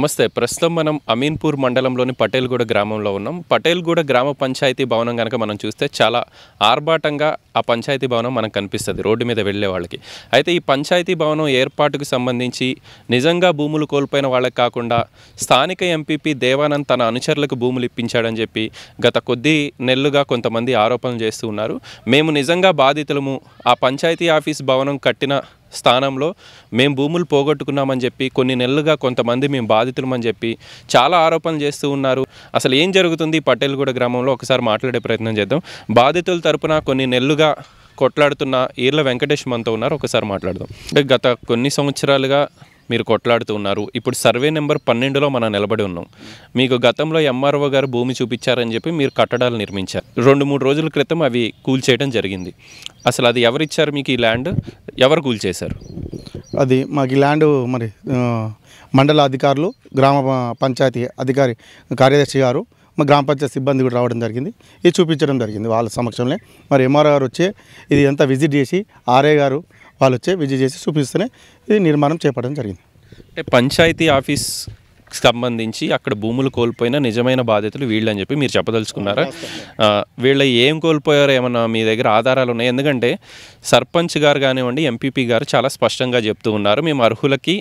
నమస్తే ప్రస్తుతం మనం అమీన్పూర్ మండలంలోని పటేల్గూడ గ్రామంలో ఉన్నాం పటేల్గూడ గ్రామ పంచాయతీ భవనం కనుక మనం చూస్తే చాలా ఆర్భాటంగా ఆ పంచాయతీ భవనం మనకు కనిపిస్తుంది రోడ్డు మీద వెళ్ళే వాళ్ళకి అయితే ఈ పంచాయతీ భవనం ఏర్పాటుకు సంబంధించి నిజంగా భూములు కోల్పోయిన వాళ్ళకి కాకుండా స్థానిక ఎంపీపీ దేవానంద్ తన అనుచరులకు భూములు ఇప్పించాడని చెప్పి గత కొద్ది నెలలుగా కొంతమంది ఆరోపణలు చేస్తూ ఉన్నారు మేము నిజంగా బాధితులము ఆ పంచాయతీ ఆఫీస్ భవనం కట్టిన స్థానంలో మేము భూములు పోగొట్టుకున్నామని చెప్పి కొన్ని నెలలుగా కొంతమంది మేము బాధితులమని చెప్పి చాలా ఆరోపణలు చేస్తూ ఉన్నారు అసలు ఏం జరుగుతుంది పటేల్గూడ గ్రామంలో ఒకసారి మాట్లాడే ప్రయత్నం చేద్దాం బాధితుల తరపున కొన్ని నెలలుగా కొట్లాడుతున్న ఈర్ల వెంకటేష్ మనతో ఉన్నారు ఒకసారి మాట్లాడదాం గత కొన్ని సంవత్సరాలుగా మీరు కొట్లాడుతూ ఉన్నారు ఇప్పుడు సర్వే నెంబర్ పన్నెండులో మనం నిలబడి ఉన్నాం మీకు గతంలో ఎంఆర్ఓ గారు భూమి చూపించారని చెప్పి మీరు కట్టడాలు నిర్మించారు రెండు మూడు రోజుల క్రితం అవి కూల్చేయడం జరిగింది అసలు అది ఎవరిచ్చారు మీకు ఈ ల్యాండ్ ఎవరు కూల్చేశారు అది మాకు ఈ ల్యాండ్ మరి మండల అధికారులు గ్రామ పంచాయతీ అధికారి కార్యదర్శి గారు మా గ్రామ పంచాయతీ సిబ్బంది కూడా రావడం జరిగింది ఇది చూపించడం జరిగింది వాళ్ళ సమక్షంలో మరి ఎంఆర్ఓ గారు వచ్చి ఇది అంతా విజిట్ చేసి ఆర్ఏ గారు వాళ్ళు వచ్చి విజిట్ చేసి చూపిస్తేనే ఇది నిర్మాణం చేపట్టడం జరిగింది అంటే పంచాయతీ ఆఫీస్ సంబంధించి అక్కడ భూములు కోల్పోయిన నిజమైన బాధ్యతలు వీళ్ళని చెప్పి మీరు చెప్పదలుచుకున్నారా వీళ్ళ ఏం కోల్పోయారో ఏమన్నా మీ దగ్గర ఆధారాలు ఉన్నాయి ఎందుకంటే సర్పంచ్ గారు కానివ్వండి ఎంపీపీ గారు చాలా స్పష్టంగా చెప్తూ ఉన్నారు మేము అర్హులకి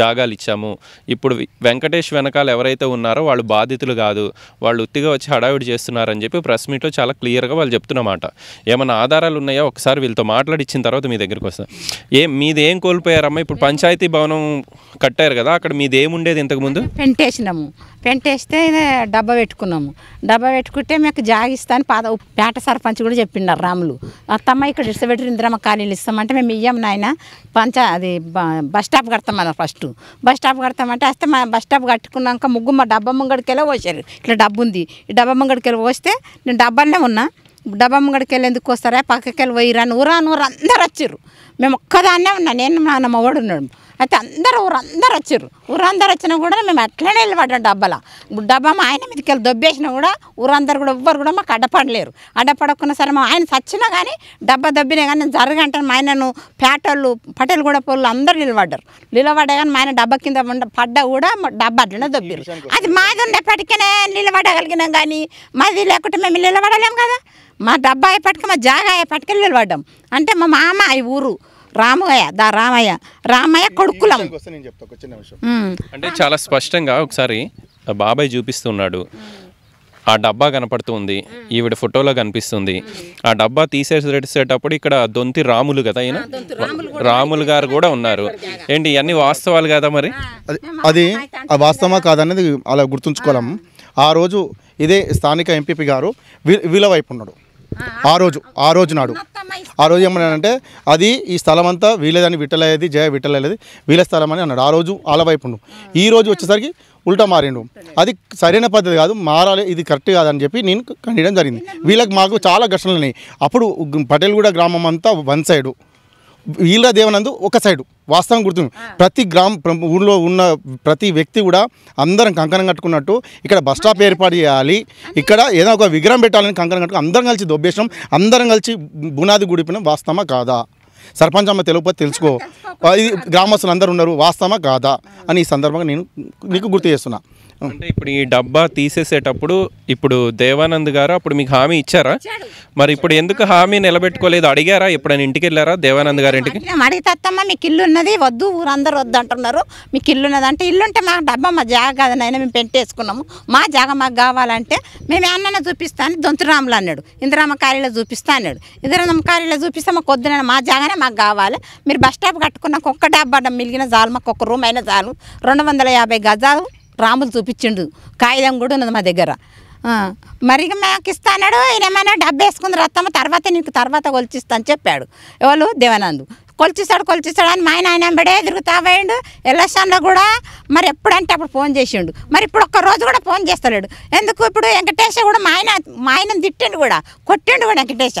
జాగాలు ఇచ్చాము ఇప్పుడు వెంకటేష్ వెనకాల ఎవరైతే ఉన్నారో వాళ్ళు బాధితులు కాదు వాళ్ళు ఉత్తిగా వచ్చి హడావిడి చేస్తున్నారని చెప్పి ప్రెస్ మీట్లో చాలా క్లియర్గా వాళ్ళు చెప్తున్నమాట ఏమైనా ఆధారాలు ఉన్నాయా ఒకసారి వీళ్ళతో మాట్లాడిచ్చిన తర్వాత మీ దగ్గరికి వస్తాం ఏ మీది ఏం కోల్పోయారమ్మా ఇప్పుడు పంచాయతీ భవనం కట్టారు కదా అక్కడ మీది ఏముండేది ఇంతకుముందు పెంటేసినాము పెంటేస్తే డబ్బా పెట్టుకున్నాము డబ్బా పెట్టుకుంటే మీకు జాగిస్తా అని పాద పేట సర్పంచ్ కూడా చెప్పిండారు రాములు అత్తమ్మ ఇక్కడ ఇష్టపెట్టి ఇంద్రమ్మ ఖాళీలు ఇస్తామంటే మేము ఇయ్యం నాయన పంచ అది బస్ స్టాప్ కడతాం ఫస్ట్ బస్ స్టాప్ కడతామంటే అస్తే మా బస్ స్టాప్ కట్టుకున్నాక ముగ్గు మా డబ్బా ముంగడికెళ్ళి పోసారు ఇట్లా డబ్బు ఉంది ఈ డబ్బా ముంగడికెళ్ళి పోస్తే నేను డబ్బాలనే ఉన్నా డబ్బా ముంగడికి వెళ్ళి ఎందుకు వస్తారా పక్కకి వెళ్ళి పోయిరా నూరా నూరు అందరు వచ్చారు మేము ఒక్కదాన్నే ఉన్నా నేను మా అన్నమ్మ వాడు ఉన్నాడు అయితే అందరూ ఊరందరూ వచ్చారు ఊరందరు వచ్చినా కూడా మేము అట్లనే నిలబడ్డాం డబ్బాల డబ్బా మా ఆయన మీదకి వెళ్ళి దొబ్బేసినా కూడా ఊరందరు కూడా ఎవ్వరు కూడా మాకు అడ్డపడలేరు అడ్డపడకున్న సరే మా ఆయన చచ్చినా కానీ డబ్బా దొబ్బినా కానీ నేను జరగంటాను మా ఆయనను పేటోళ్ళు పటేల్ కూడా పొల్లు అందరూ నిలబడ్డారు నిలబడ్డా కానీ మా ఆయన డబ్బా కింద పడ్డా కూడా డబ్బా అట్లనే దొబ్బారు అది మాది ఉన్నప్పటికనే నిలబడగలిగినాం కానీ మాది లేకుంటే మేము నిలబడలేము కదా మా డబ్బా అయ్యేపటికి మా జాగా పట్టుకెళ్ళి నిలబడ్డాం అంటే మా మామ ఈ ఊరు రామయ్య దా రామయ్య రామయ్య కొడుకులం అంటే చాలా స్పష్టంగా ఒకసారి బాబాయ్ చూపిస్తున్నాడు ఆ డబ్బా కనపడుతుంది ఈవిడ ఫోటోలో కనిపిస్తుంది ఆ డబ్బా తీసేసేటప్పుడు ఇక్కడ దొంతి రాములు కదా ఈయన రాములు గారు కూడా ఉన్నారు ఏంటి ఇవన్నీ వాస్తవాలు కదా మరి అది ఆ వాస్తవమా కాదనేది అలా గుర్తుంచుకోలేము ఆ రోజు ఇదే స్థానిక ఎంపీపీ గారు వీళ్ళ వైపు ఉన్నాడు ఆ రోజు ఆ రోజు నాడు ఆ రోజు అంటే అది ఈ స్థలం అంతా వీలేదని విట్టలేదు జయ విట్టలేదు వీళ్ళ స్థలం అని అన్నాడు ఆ రోజు ఆలవైపుండు వైపు ఈ రోజు వచ్చేసరికి ఉల్టా మారిండు అది సరైన పద్ధతి కాదు మారాలి ఇది కరెక్ట్ కాదని చెప్పి నేను ఖండించడం జరిగింది వీళ్ళకి మాకు చాలా ఘర్షణలు ఉన్నాయి అప్పుడు పటేల్గూడ గ్రామం అంతా వన్ సైడు వీళ్ళ దేవనందు ఒక సైడు వాస్తవం గుర్తుంది ప్రతి గ్రామ ఊళ్ళో ఉన్న ప్రతి వ్యక్తి కూడా అందరం కంకణం కట్టుకున్నట్టు ఇక్కడ బస్ స్టాప్ ఏర్పాటు చేయాలి ఇక్కడ ఏదో ఒక విగ్రహం పెట్టాలని కంకణం కట్టుకుని అందరం కలిసి దొబ్బేసినాం అందరం కలిసి బునాది గుడిపిన వాస్తవమా కాదా సర్పంచ్ అమ్మ తెలియకపోతే తెలుసుకో ఇది గ్రామస్తులు అందరు ఉన్నారు వాస్తవమా కాదా అని ఈ సందర్భంగా నేను నీకు గుర్తు చేస్తున్నా అంటే ఇప్పుడు ఈ డబ్బా తీసేసేటప్పుడు ఇప్పుడు దేవానంద్ గారు అప్పుడు మీకు హామీ ఇచ్చారా మరి ఇప్పుడు ఎందుకు హామీ నిలబెట్టుకోలేదు అడిగారా ఎప్పుడైనా ఇంటికి వెళ్ళారా దేవానంద్ గారి ఇంటికి అడిగితేమ్మా మీకు ఇల్లు ఉన్నది వద్దు ఊరందరూ వద్దు అంటున్నారు మీకు ఇల్లు ఉన్నది అంటే ఇల్లు ఉంటే మా డబ్బా మా జాగ అయినా మేము పెంటేసుకున్నాము మా జాగ మాకు కావాలంటే మేము అన్న చూపిస్తాను దొంతురాములు అన్నాడు ఇందిరామ కార్యలో చూపిస్తా అన్నాడు ఇందిరామ కార్యలో చూపిస్తే మాకు వద్దున మా జాగానే మాకు కావాలి మీరు బస్ స్టాప్ కట్టుకున్నాక ఒక్క డబ్బా మిగిలిన చాలు మాకు ఒక రూమ్ అయినా చాలు రెండు వందల యాభై గజాలు రాములు చూపించిండు కాగితం కూడా ఉన్నది మా దగ్గర మరి మాకు ఇస్తాడు ఈయన ఏమైనా డబ్బు వేసుకుంది రత్తమ్మ తర్వాత నీకు తర్వాత కొలిచిస్తా అని చెప్పాడు ఎవరు దేవానందు కొలిచిస్తాడు కొలిచిస్తాడు అని మా ఆయన బడే వెంబడే తిరుగుతా పోయిండు ఎలక్షన్లో కూడా మరి ఎప్పుడంటే అప్పుడు ఫోన్ చేసిండు మరి ఇప్పుడు ఒక్క రోజు కూడా ఫోన్ చేస్తలేడు ఎందుకు ఇప్పుడు వెంకటేశ కూడా మా ఆయన మా ఆయన తిట్టిండు కూడా కొట్టిండు కూడా వెంకటేశ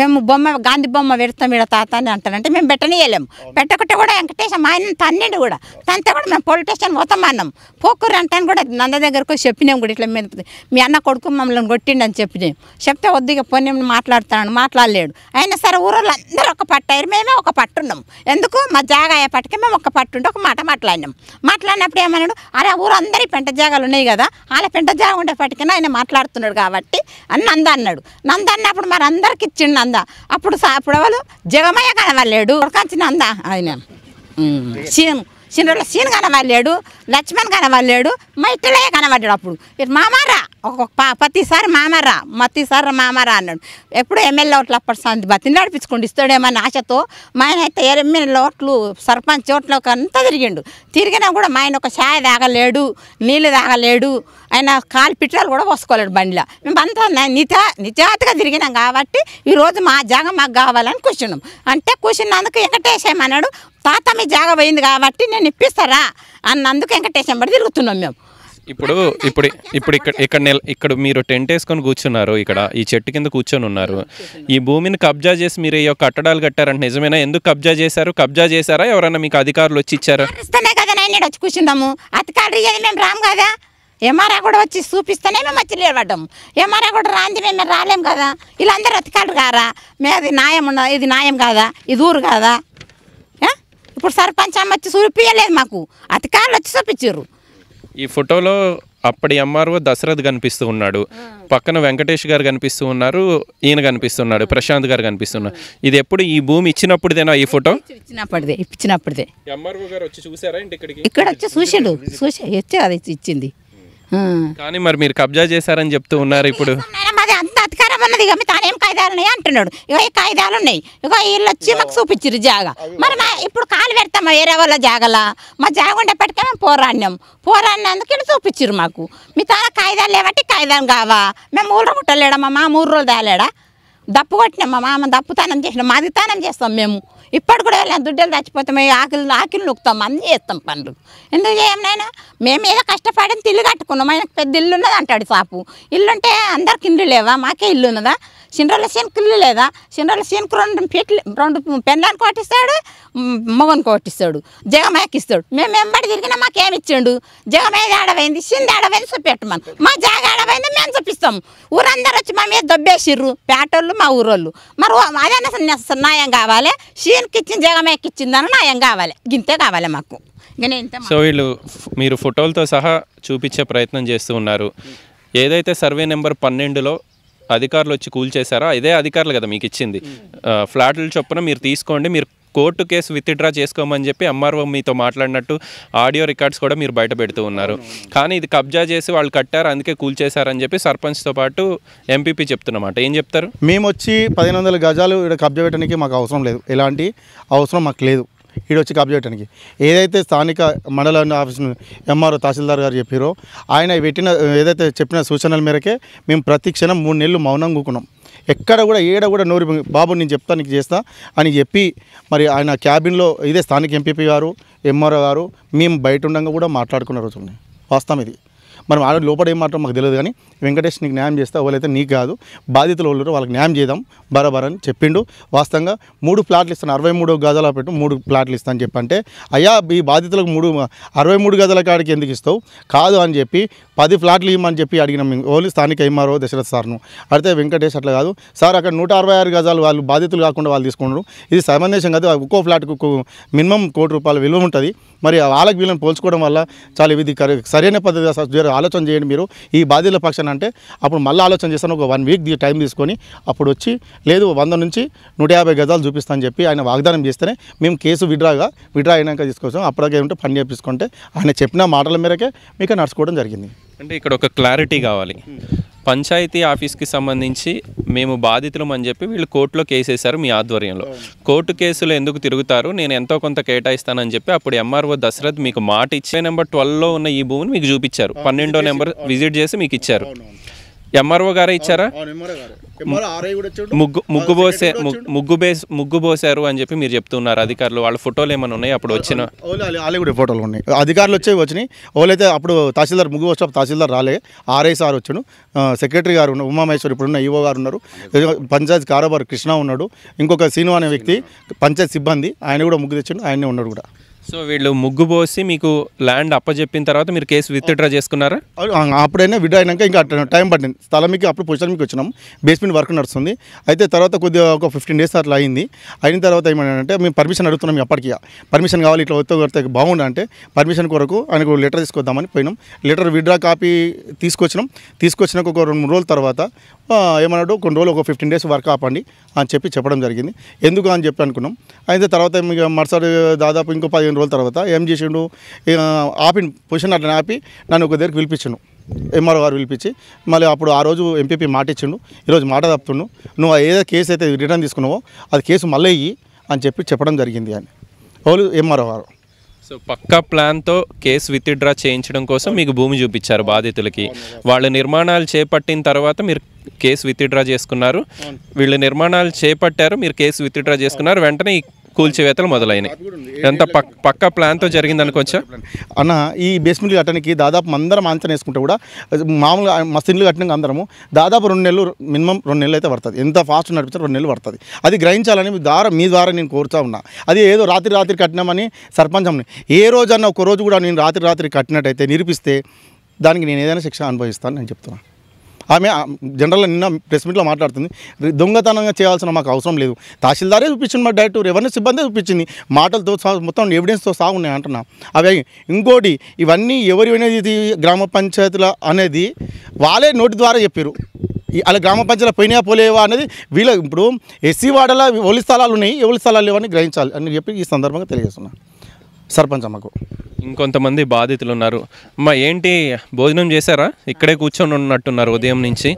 మేము బొమ్మ గాంధీ బొమ్మ పెడతాం ఇక్కడ తాత అని అంటానంటే మేము పెట్టనీయలేము పెట్టకుంటే కూడా వెంకటేశ మా ఆయన తన్నిండు కూడా తనతో కూడా మేము పోలీస్ స్టేషన్ పోతాం అన్నాం పోకూరు అంటాను కూడా నంద దగ్గరకు చెప్పినాం కూడా ఇట్లా మీ అన్న కొడుకు మమ్మల్ని కొట్టిండు అని చెప్పినాం చెప్తే వద్దు ఇక పోనీ మాట్లాడుతున్నాడు మాట్లాడలేడు అయినా సరే ఊరోళ్ళు అందరూ ఒక పట్టారు మేమే ఒక పట్టు ఉన్నాం ఎందుకు మా జాగా అయ్యేపటికే మేము ఒక్క పట్టుంటే ఒక మాట మాట్లాడినాం మాట్లాడినప్పుడు ఏమన్నాడు అరే ఊరు అందరి పెంట జాగాలు ఉన్నాయి కదా వాళ్ళ పెంట జాగా ఉండేపటికైనా ఆయన మాట్లాడుతున్నాడు కాబట్టి అని నంద అన్నాడు నంద అన్నప్పుడు మరి అందరికి ఇచ్చిండు నంద అప్పుడు అప్పుడు వాళ్ళు జగమయ్య కనవలేడు ఉడకంచి నంద ఆయన సీన్ సీన్ సీన్ కనవలేడు లక్ష్మణ్ కనవలేడు మా ఇట్టలయ్య కనబడ్డాడు అప్పుడు మామారా ఒక్కొక్క ప్రతిసారి మామరా మతిసారి మామరా అన్నాడు ఎప్పుడు ఎమ్మెల్యే ఓట్లు అప్పటి సంది బతిని నడిపించుకోండి ఇస్తాడేమని ఆశతో మా ఆయన అయితే ఎమ్మెల్యే ఓట్లు సర్పంచ్ ఓట్లు అంతా తిరిగిండు తిరిగినా కూడా మా ఆయన ఒక ఛాయ్ తాగలేడు నీళ్ళు తాగలేడు ఆయన కాలు పిట్రాలు కూడా పోసుకోలేడు బండిలో మేము అంతా నిజా నిజాతగా తిరిగినాం కాబట్టి ఈరోజు మా జాగం మాకు కావాలని కూర్చున్నాం అంటే కూర్చున్నందుకు వెంకటేశం అన్నాడు తాత మీ జాగ పోయింది కాబట్టి నేను ఇప్పిస్తారా అన్నందుకు వెంకటేశం పడి తిరుగుతున్నాం మేము ఇప్పుడు ఇప్పుడు ఇప్పుడు ఇక్కడ ఇక్కడ నెల ఇక్కడ మీరు టెంట్ వేసుకొని కూర్చున్నారు ఇక్కడ ఈ చెట్టు కింద కూర్చొని ఉన్నారు ఈ భూమిని కబ్జా చేసి మీరు ఈ కట్టడాలు కట్టారంటే నిజమేనా ఎందుకు కబ్జా చేశారు కబ్జా చేశారా ఎవరన్నా మీకు అధికారులు వచ్చి ఇచ్చారు ఇస్తేనే కదా వచ్చి కూర్చుందాము అధికారులు మేము రాము కదా ఎమ్మారా కూడా వచ్చి చూపిస్తేనే మేము వచ్చి నిలబడ్డాము ఎంఆర్ఆ కూడా రాంది మేము రాలేము కదా వీళ్ళందరూ అతికాడు కారా మేము అది న్యాయం ఉండదు ఇది న్యాయం కాదా ఇది ఊరు కాదా ఇప్పుడు సర్పంచ్ అమ్మ వచ్చి చూపించలేదు మాకు అతికారులు వచ్చి చూపించారు ఈ ఫోటోలో అప్పటి ఎంఆర్ఓ దశరథ్ కనిపిస్తూ ఉన్నాడు పక్కన వెంకటేష్ గారు కనిపిస్తూ ఉన్నారు ఈయన కనిపిస్తున్నాడు ప్రశాంత్ గారు కనిపిస్తున్నారు ఇది ఎప్పుడు ఈ భూమి ఇచ్చినప్పుడుదేనా ఈ ఫోటో ఇచ్చినప్పుడుదే ఇచ్చినప్పుడుదే ఎంఆర్ఓ గారు వచ్చి ఇక్కడ వచ్చి చూసా అది ఇచ్చింది కానీ మరి మీరు కబ్జా చేశారని చెప్తూ ఉన్నారు ఇప్పుడు బాబు అన్నది ఇక మీ తానేం కాగితాలు ఉన్నాయి అంటున్నాడు ఇక ఈ కాగితాలు ఉన్నాయి ఇక వీళ్ళు వచ్చి మాకు చూపించారు జాగా మరి మా ఇప్పుడు కాలు పెడతామా వేరే వాళ్ళ జాగలా మా జాగ ఉండేప్పటికే మేము పోరాడినాం పోరాడినందుకు వీళ్ళు చూపించారు మాకు మీ తాన కాగితాలు లేవట్టి కాగితాలు కావా మేము ఊళ్ళో ముట్టలేడా మా ఊర్లో దాలేడా దప్పు కొట్టినాం మా మామ దప్పుతానం చేసినాం మాదితానం చేస్తాం మేము ఇప్పుడు కూడా వెళ్ళాం దుడ్డలు చచ్చిపోతాం ఆకులు ఆకులు నొక్కుతాం అన్నీ చేస్తాం పనులు ఎందుకు చేయమైనా మేము ఏదో కష్టపడి తిల్లు కట్టుకున్నాం ఆయనకు పెద్ద ఇల్లు ఉన్నది అంటాడు సాపు ఇల్లుంటే అందరికి ఇల్లు లేవా మాకే ఇల్లు ఉన్నదా సీన్ శనకలు లేదా చిన్నరోళ్ళ శనకు రెండు పెట్లు రెండు పెన్లానికి కొట్టిస్తాడు మగనికి కొట్టిస్తాడు జగమేకిస్తాడు మేము వెంబడి తిరిగినా మాకేమిచ్చాడు జగమేది ఆడవైంది సింది ఆడవైంది చూపెట్టమని మా జాగ ఆడవైంది మేము చూపిస్తాం ఊరందరూ వచ్చి మా మీద దొబ్బేసిర్రు పేటోళ్ళు మా ఊరోళ్ళు మరి అదే న్యాయం కావాలి సీన్కి ఇచ్చింది జగమేకి ఇచ్చిందని న్యాయం కావాలి గింతే కావాలి మాకు సో వీళ్ళు మీరు ఫోటోలతో సహా చూపించే ప్రయత్నం చేస్తూ ఉన్నారు ఏదైతే సర్వే నెంబర్ పన్నెండులో అధికారులు వచ్చి కూల్చేశారా ఇదే అధికారులు కదా మీకు ఇచ్చింది ఫ్లాట్ల చొప్పున మీరు తీసుకోండి మీరు కోర్టు కేసు విత్డ్రా చేసుకోమని చెప్పి ఎంఆర్ఓ మీతో మాట్లాడినట్టు ఆడియో రికార్డ్స్ కూడా మీరు బయట పెడుతూ ఉన్నారు కానీ ఇది కబ్జా చేసి వాళ్ళు కట్టారు అందుకే కూల్చేశారని చెప్పి సర్పంచ్తో పాటు ఎంపీపీ చెప్తున్నమాట ఏం చెప్తారు మేము వచ్చి పదిహేను వందల గజాలు ఇక్కడ కబ్జా పెట్టడానికి మాకు అవసరం లేదు ఎలాంటి అవసరం మాకు లేదు ఈడు వచ్చి కాపీ చేయడానికి ఏదైతే స్థానిక మండల ఆఫీస్ ఎంఆర్ఓ తహసీల్దార్ గారు చెప్పారో ఆయన పెట్టిన ఏదైతే చెప్పిన సూచనల మేరకే మేము ప్రతి క్షణం మూడు నెలలు మౌనం కూకున్నాం ఎక్కడ కూడా ఏడ కూడా నోరు బాబు నేను చెప్తా నీకు చేస్తా అని చెప్పి మరి ఆయన క్యాబిన్లో ఇదే స్థానిక ఎంపీపీ గారు ఎంఆర్ఓ గారు మేము బయట ఉండగా కూడా మాట్లాడుకున్న రోజు వాస్తవం ఇది మనం ఆడ లోపల ఏమాత్రం మాత్రం మాకు తెలియదు కానీ వెంకటేష్ నీకు న్యాయం చేస్తే వాళ్ళైతే నీకు కాదు బాధితులు వాళ్ళు వాళ్ళకి న్యాయం చేద్దాం బరాబర్ అని చెప్పిండు వాస్తవంగా మూడు ప్లాట్లు ఇస్తాను అరవై మూడు గజాల పెట్టు మూడు ప్లాట్లు ఇస్తాను అని అంటే అయ్యా ఈ బాధితులకు మూడు అరవై మూడు గజల కాడికి ఎందుకు ఇస్తావు కాదు అని చెప్పి పది ఫ్లాట్లు ఇవ్వమని చెప్పి అడిగినాం ఓన్లీ స్థానిక ఏమారో దశరథ్ సార్ను అడితే వెంకటేష్ అట్లా కాదు సార్ అక్కడ నూట అరవై ఆరు గజాలు వాళ్ళు బాధితులు కాకుండా వాళ్ళు తీసుకున్నారు ఇది సమందేశం కాదు ఒక్కో ఫ్లాట్కు మినిమం కోటి రూపాయల విలువ ఉంటుంది మరి వాళ్ళకి వీళ్ళని పోల్చుకోవడం వల్ల చాలా ఇది సరైన పద్ధతిగా ఆలోచన చేయండి మీరు ఈ బాధ్యుల పక్షాన అంటే అప్పుడు మళ్ళీ ఆలోచన చేస్తాను ఒక వన్ వీక్ టైం తీసుకొని అప్పుడు వచ్చి లేదు వంద నుంచి నూట యాభై గజాలు చూపిస్తానని చెప్పి ఆయన వాగ్దానం చేస్తేనే మేము కేసు విడ్రాగా విడ్రా అయినాక తీసుకొచ్చాం అప్పటికే ఉంటే పని చేపించుకుంటే ఆయన చెప్పిన మాటల మేరకే మీకు నడుచుకోవడం జరిగింది అంటే ఇక్కడ ఒక క్లారిటీ కావాలి hmm. పంచాయతీ ఆఫీస్కి సంబంధించి మేము బాధితులం అని చెప్పి వీళ్ళు కోర్టులో కేసేశారు మీ ఆధ్వర్యంలో కోర్టు కేసులు ఎందుకు తిరుగుతారు నేను ఎంతో కొంత కేటాయిస్తానని చెప్పి అప్పుడు ఎంఆర్ఓ దశరథ్ మీకు మాట ఇచ్చే నెంబర్ ట్వెల్వ్లో ఉన్న ఈ భూమిని మీకు చూపించారు పన్నెండో నెంబర్ విజిట్ చేసి మీకు ఇచ్చారు ఎంఆర్ఓ గారే ఇచ్చారా ముగ్గు ముగ్గు పోసే ముగ్గు బేస్ ముగ్గు పోసారు అని చెప్పి మీరు చెప్తున్నారు అధికారులు వాళ్ళ ఫోటోలు ఏమైనా ఉన్నాయి అప్పుడు వచ్చిన వాళ్ళే కూడా ఫోటోలు ఉన్నాయి అధికారులు వచ్చేవి వచ్చినాయి వాళ్ళైతే అప్పుడు తహసీల్దార్ ముగ్గు పోస్ట్ తహసీల్దార్ రాలే ఆర్ఐ సార్ వచ్చాను సెక్రటరీ గారు ఉన్నారు ఉమామహేశ్వర్ ఇప్పుడున్న ఈఓ గారు ఉన్నారు పంచాయతీ కారోబార్ కృష్ణ ఉన్నాడు ఇంకొక సీను అనే వ్యక్తి పంచాయత్ సిబ్బంది ఆయన కూడా ముగ్గు తెచ్చాడు ఆయనే ఉన్నాడు కూడా సో వీళ్ళు ముగ్గు పోసి మీకు ల్యాండ్ అప్పచెప్పిన తర్వాత మీరు కేసు విత్డ్రా చేసుకున్నారా అప్పుడైనా విడ్రా అయినాక ఇంకా టైం పట్టింది స్థలంకి అప్పుడు మీకు వచ్చినాం బేస్మెంట్ వర్క్ నడుస్తుంది అయితే తర్వాత కొద్దిగా ఒక ఫిఫ్టీన్ డేస్ అట్లా అయింది అయిన తర్వాత ఏమంటే మేము పర్మిషన్ అడుగుతున్నాం అప్పటికి పర్మిషన్ కావాలి ఇట్లా వస్తే కొడితే బాగుండు అంటే పర్మిషన్ కొరకు ఆయనకు లెటర్ తీసుకొద్దామని పోయినాం లెటర్ విడ్రా కాపీ తీసుకొచ్చినాం తీసుకొచ్చినాక ఒక రెండు రోజుల తర్వాత ఏమన్నాడు కొన్ని రోజులు ఒక ఫిఫ్టీన్ డేస్ వర్క్ ఆపండి అని చెప్పి చెప్పడం జరిగింది ఎందుకు అని చెప్పి అనుకున్నాం అయితే తర్వాత మరుసటి దాదాపు ఇంకో పదిహేను రెండు రోజుల తర్వాత ఏం చేసిండు ఆపి పొజిషన్ అట్లా ఆపి నన్ను ఒక దగ్గరికి పిలిపించిండు ఎంఆర్ఓ గారు పిలిపించి మళ్ళీ అప్పుడు ఆ రోజు ఎంపీపీ మాట ఇచ్చిండు ఈరోజు మాట తప్పుతుండు నువ్వు ఏదో కేసు అయితే రిటర్న్ తీసుకున్నావో అది కేసు మళ్ళీ అని చెప్పి చెప్పడం జరిగింది అని వాళ్ళు ఎంఆర్ఓ గారు సో పక్కా ప్లాన్తో కేసు విత్డ్రా చేయించడం కోసం మీకు భూమి చూపించారు బాధితులకి వాళ్ళ నిర్మాణాలు చేపట్టిన తర్వాత మీరు కేసు విత్డ్రా చేసుకున్నారు వీళ్ళు నిర్మాణాలు చేపట్టారు మీరు కేసు విత్డ్రా చేసుకున్నారు వెంటనే కూల్చివేతలు మొదలైనాయి ఎంత పక్ పక్క ప్లాన్తో జరిగింది అనుకోవచ్చా అన్న ఈ బేస్మెంట్ కట్టడానికి దాదాపు అందరం అంచనా వేసుకుంటే కూడా మామూలుగా మస్తు ఇల్లు అందరము దాదాపు రెండు నెలలు మినిమం రెండు నెలలు అయితే పడుతుంది ఎంత ఫాస్ట్ నడిపితే రెండు నెలలు పడుతుంది అది గ్రహించాలని మీ ద్వారా మీ ద్వారా నేను కోరుతా ఉన్నా అది ఏదో రాత్రి రాత్రి కట్టినామని సర్పంచం ఏ రోజన్నా ఒక రోజు కూడా నేను రాత్రి రాత్రి కట్టినట్టయితే నిరూపిస్తే దానికి నేను ఏదైనా శిక్ష అనుభవిస్తాను నేను చెప్తున్నాను ఆమె జనరల్గా నిన్న ప్రెస్ మీట్లో మాట్లాడుతుంది దొంగతనంగా చేయాల్సిన మాకు అవసరం లేదు తహసీల్దారే చూపించింది మా డైరెక్టర్ ఎవరిని సిబ్బంది చూపించింది మాటలతో మొత్తం ఎవిడెన్స్తో సాగు ఉన్నాయి అంటున్నా అవి ఇంకోటి ఇవన్నీ ఎవరి అనేది గ్రామ పంచాయతీల అనేది వాళ్ళే నోటి ద్వారా చెప్పారు అలా గ్రామ పంచాయతీలో పోయినా పోలేవా అనేది వీళ్ళ ఇప్పుడు ఎస్సీ వాడలా ఒలి స్థలాలు ఉన్నాయి ఎవరి స్థలాలు లేవని గ్రహించాలి అని చెప్పి ఈ సందర్భంగా తెలియజేస్తున్నాను సర్పంచ్ అమ్మకు ఇంకొంతమంది బాధితులు ఉన్నారు అమ్మా ఏంటి భోజనం చేశారా ఇక్కడే కూర్చొని ఉన్నట్టున్నారు ఉదయం నుంచి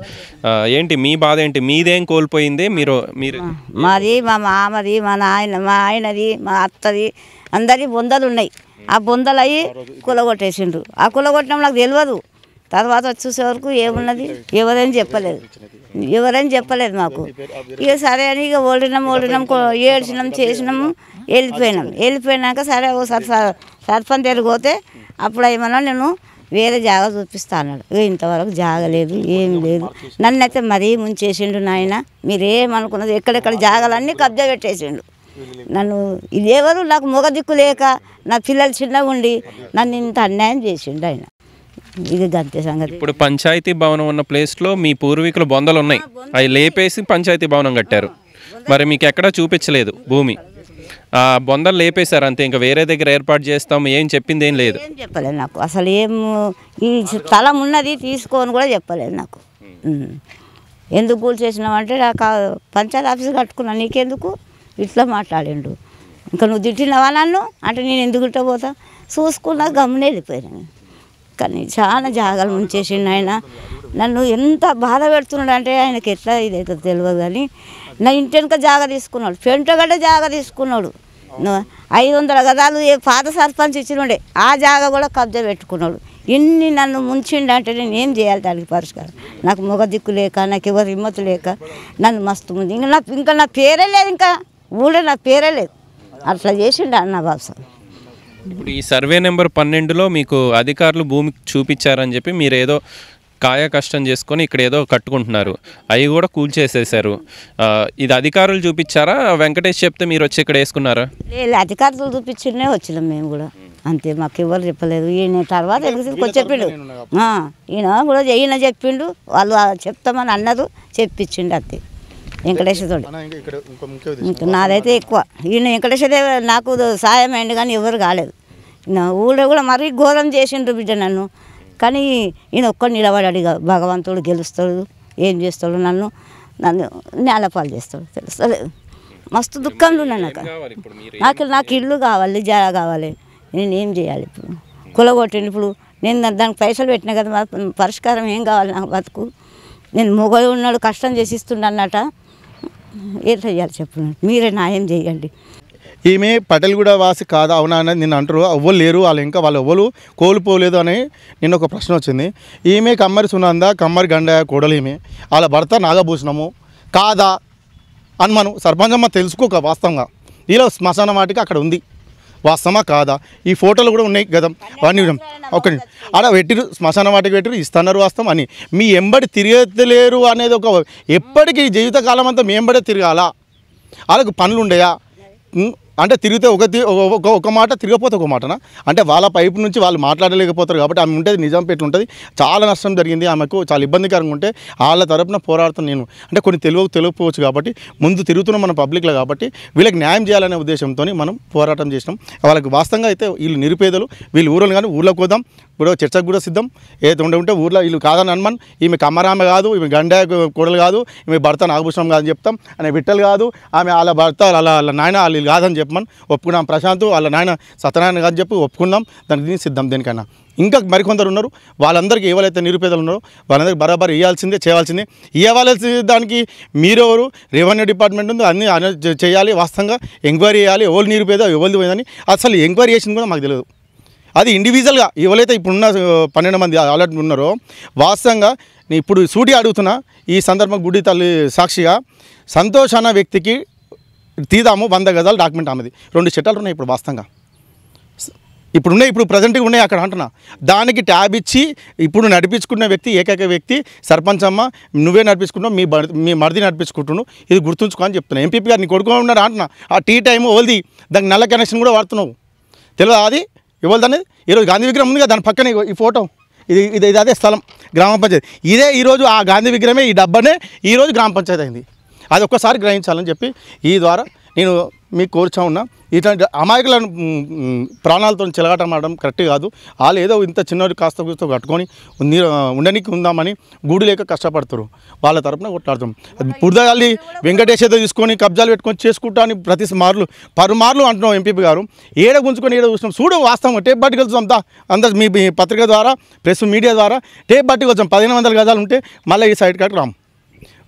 ఏంటి మీ బాధ ఏంటి మీదేం కోల్పోయింది మీరు మీరు మాది మా మామది మా నాయన మా ఆయనది మా అత్తది అందరి బొందలు ఉన్నాయి ఆ బొందలు అయ్యి కులగొట్టేసిండ్రు ఆ కులగొట్టడం నాకు తెలియదు తర్వాత వచ్చేసే వరకు ఏమున్నది ఎవరని చెప్పలేదు ఎవరని చెప్పలేదు మాకు ఇక సరే అని ఇక ఓడినాం ఓడినాం ఏడ్చినాం చేసినాము వెళ్ళిపోయినాం వెళ్ళిపోయినాక సరే ఓ సర్ సర్పంచ్ వెళ్ళిపోతే అప్పుడు ఏమన్నా నేను వేరే జాగా చూపిస్తా అన్నాడు ఇంతవరకు జాగ లేదు ఏం లేదు నన్ను అయితే మరీ ముంచేసిండు నాయన మీరేమనుకున్నది ఎక్కడెక్కడ జాగాలన్నీ కబ్జా పెట్టేసిండు నన్ను ఇదేవరు నాకు మొగ దిక్కు లేక నా పిల్లలు చిన్నగా ఉండి నన్ను ఇంత అన్యాయం చేసిండు ఆయన ఇది గంతే సంగతి ఇప్పుడు పంచాయతీ భవనం ఉన్న ప్లేస్లో మీ పూర్వీకుల బొందలు ఉన్నాయి అవి లేపేసి పంచాయతీ భవనం కట్టారు మరి మీకు ఎక్కడా చూపించలేదు భూమి బొందలు లేపేశారు అంతే ఇంకా వేరే దగ్గర ఏర్పాటు చేస్తాం ఏం చెప్పింది ఏం లేదు ఏం చెప్పలేదు నాకు అసలు ఏం ఈ స్థలం ఉన్నది తీసుకోని కూడా చెప్పలేదు నాకు hmm. ఎందుకు పూలు చేసినావంటే నాకు పంచాయత్ ఆఫీస్ కట్టుకున్నా నీకెందుకు ఇట్లా మాట్లాడిండు ఇంకా నువ్వు తిట్టినవా నన్ను అంటే నేను ఎందుకు ఇట్లా పోతా చూసుకున్నా గమ్మునే వెళ్ళిపోయాను కానీ చాలా జాగాలు ఉంచేసిండు ఆయన నన్ను ఎంత బాధ పెడుతున్నాడు అంటే ఆయనకి ఎట్లా ఇదైతే తెలియదు కానీ నా ఇంటి వెనుక జాగ తీసుకున్నాడు గడ్డ జాగ తీసుకున్నాడు ఐదు వందల గదాలు ఏ పాత సర్పంచ్ ఇచ్చినుండే ఆ జాగ కూడా కబ్జా పెట్టుకున్నాడు ఇన్ని నన్ను అంటే నేను ఏం చేయాలి దానికి పరిష్కారం నాకు మొగ దిక్కు లేక నాకు ఎవరు హిమ్మతు లేక నన్ను మస్తు ముందు ఇంకా నా ఇంకా నా పేరే లేదు ఇంకా ఊళ్ళో నా పేరే లేదు అట్లా చేసిండు అన్న బాబు ఇప్పుడు ఈ సర్వే నెంబర్ పన్నెండులో మీకు అధికారులు భూమి చూపించారని చెప్పి మీరు ఏదో కాయ కష్టం చేసుకొని ఇక్కడ ఏదో కట్టుకుంటున్నారు అవి కూడా కూల్చేసేసారు ఇది అధికారులు చూపించారా వెంకటేష్ చెప్తే మీరు వచ్చి ఇక్కడ వేసుకున్నారా లేదు అధికారులు చూపించుకునే వచ్చినాం మేము కూడా అంతే మాకు ఎవరు చెప్పలేదు ఈయన తర్వాత చెప్పిండు ఈయన కూడా ఈయన చెప్పిండు వాళ్ళు చెప్తామని అన్నారు చెప్పించిండు అంతే వెంకటేశ్వరుడు నాదైతే ఎక్కువ ఈయన వెంకటేశ్వరే నాకు సాయం అయింది కానీ ఎవరు కాలేదు ఊళ్ళో కూడా మరీ ఘోరం చేసిండ్రు బిడ్డ నన్ను కానీ ఈయన ఒక్కడు నిలబడాడు భగవంతుడు గెలుస్తాడు ఏం చేస్తాడు నన్ను నన్ను నేలపాలు చేస్తాడు తెలుస్తలేదు మస్తు దుఃఖంలో ఉన్నాను నాకు నాకు ఇల్లు కావాలి జాగ కావాలి నేను ఏం చేయాలి ఇప్పుడు కులగొట్టిన ఇప్పుడు నేను దానికి పైసలు పెట్టినా కదా పరిష్కారం ఏం కావాలి నాకు బతుకు నేను మొగలు ఉన్నాడు కష్టం చేసి అన్నట ఏం చెయ్యాలి చెప్పు మీరే ఏం చేయండి ఈమె పటేల్గూడ వాసి కాదా అవునా అనేది నిన్ను అంటారు ఎవ్వరు లేరు వాళ్ళు ఇంకా వాళ్ళు ఎవ్వరు కోల్పోలేదు అని నిన్న ఒక ప్రశ్న వచ్చింది ఈమె కమ్మరి సునంద కమ్మరి గండ కోడలు ఈమె వాళ్ళ భర్త నాగభూషణము కాదా అని మనం సర్పంచమ్మ తెలుసుకోక వాస్తవంగా ఇలా శ్మశాన వాటికి అక్కడ ఉంది వాస్తవమా కాదా ఈ ఫోటోలు కూడా ఉన్నాయి కదా అవన్నీ ఒక అక్కడ పెట్టిరు శ్మశాన వాటికి పెట్టిరు ఇస్తున్నారు వాస్తవం అని మీ ఎంబడి తిరగలేరు అనేది ఒక ఎప్పటికీ జీవితకాలం అంతా మీ ఎంబడే తిరగాల వాళ్ళకు పనులు ఉండయా అంటే తిరిగితే ఒక ఒక ఒక మాట తిరగపోతే ఒక మాటనా అంటే వాళ్ళ పైపు నుంచి వాళ్ళు మాట్లాడలేకపోతారు కాబట్టి ఆమె నిజం పెట్టి ఉంటుంది చాలా నష్టం జరిగింది ఆమెకు చాలా ఇబ్బందికరంగా ఉంటే వాళ్ళ తరపున పోరాడుతాను నేను అంటే కొన్ని తెలుగు తెలియకపోవచ్చు కాబట్టి ముందు తిరుగుతున్న మన పబ్లిక్లో కాబట్టి వీళ్ళకి న్యాయం చేయాలనే ఉద్దేశంతో మనం పోరాటం చేసినాం వాళ్ళకి వాస్తవంగా అయితే వీళ్ళు నిరుపేదలు వీళ్ళు ఊరలు కానీ ఊళ్ళో పోదాం ఇప్పుడు చర్చకు కూడా సిద్ధం ఏదో ఉండే ఉంటే ఊర్లో వీళ్ళు కాదని అనుమాన్ ఈమె కమ్మరామె కాదు ఈమె గండా కోడలు కాదు ఈమె భర్త నాగభూషణం కాదని చెప్తాం అనే విట్టలు కాదు ఆమె వాళ్ళ భర్త వాళ్ళ నాయన వాళ్ళు కాదని చెప్తాం చెప్పమని ఒప్పుకున్నాం ప్రశాంత్ వాళ్ళ నాయన సత్యనారాయణ గారు చెప్పి ఒప్పుకున్నాం దానికి సిద్ధం దేనికైనా ఇంకా మరికొందరు ఉన్నారు వాళ్ళందరికీ ఎవరైతే నిరుపేదలు ఉన్నారో వాళ్ళందరికీ బరాబర్ ఇవ్వాల్సిందే చేయాల్సిందే ఇవ్వాల్సి దానికి మీరెవరు రెవెన్యూ డిపార్ట్మెంట్ ఉంది అన్ని చేయాలి వాస్తవంగా ఎంక్వైరీ చేయాలి ఎవరు నిరుపేద ఎవరిది పోయిందని అసలు ఎంక్వైరీ చేసింది కూడా మాకు తెలియదు అది ఇండివిజువల్గా ఎవరైతే ఇప్పుడున్న పన్నెండు మంది అలర్ట్ ఉన్నారో వాస్తవంగా ఇప్పుడు సూటి అడుగుతున్నా ఈ సందర్భం గుడి తల్లి సాక్షిగా సంతోష అన్న వ్యక్తికి తీదాము వంద గజాలు డాక్యుమెంట్ ఆమెది రెండు చెట్టాలు ఉన్నాయి ఇప్పుడు వాస్తవంగా ఇప్పుడు ఉన్నాయి ఇప్పుడు ప్రజెంట్గా ఉన్నాయి అక్కడ అంటున్నా దానికి ట్యాబ్ ఇచ్చి ఇప్పుడు నడిపించుకున్న వ్యక్తి ఏకైక వ్యక్తి సర్పంచ్ అమ్మ నువ్వే నడిపించుకుంటావు మీ మీ మరిది నడిపించుకుంటున్నావు ఇది గుర్తుంచుకో అని చెప్తున్నా ఎంపీపీ గారు నీ కొడుకు ఉన్నాడు అంటున్నా ఆ టీ టైం ఓల్ది దానికి నల్ల కనెక్షన్ కూడా వాడుతున్నావు తెలియదు అది ఇవ్వదు అనేది ఈరోజు గాంధీ విగ్రహం ఉంది కదా దాని పక్కనే ఈ ఫోటో ఇది ఇది అదే స్థలం గ్రామ పంచాయతీ ఇదే ఈరోజు ఆ గాంధీ విగ్రహమే ఈ డబ్బానే ఈరోజు గ్రామ పంచాయతీ అయింది అది ఒక్కసారి గ్రహించాలని చెప్పి ఈ ద్వారా నేను మీకు కోరుచా ఉన్నా ఇట్లాంటి అమాయకులను ప్రాణాలతో చెలగాటమాడడం కరెక్ట్ కాదు వాళ్ళు ఏదో ఇంత చిన్నవారు కాస్త కూర్చో కట్టుకొని ఉండనికి ఉందామని గూడు లేక కష్టపడతారు వాళ్ళ తరపున కొట్లాడతాం పుడదాలి వెంకటేశ్వర తీసుకొని కబ్జాలు పెట్టుకొని చేసుకుంటా అని ప్రతి మార్లు పరుమార్లు అంటున్నాం ఎంపీ గారు ఏడ గుంజుకొని ఏడ చూసినాం చూడు వాస్తవం టేప్ బట్టి కలుద్దాం దా అందరు మీ పత్రిక ద్వారా ప్రెస్ మీడియా ద్వారా టేప్ బట్టి కలుద్దాం పదిహేను వందల గజాలు ఉంటే మళ్ళీ ఈ సైడ్ కట్టు రాము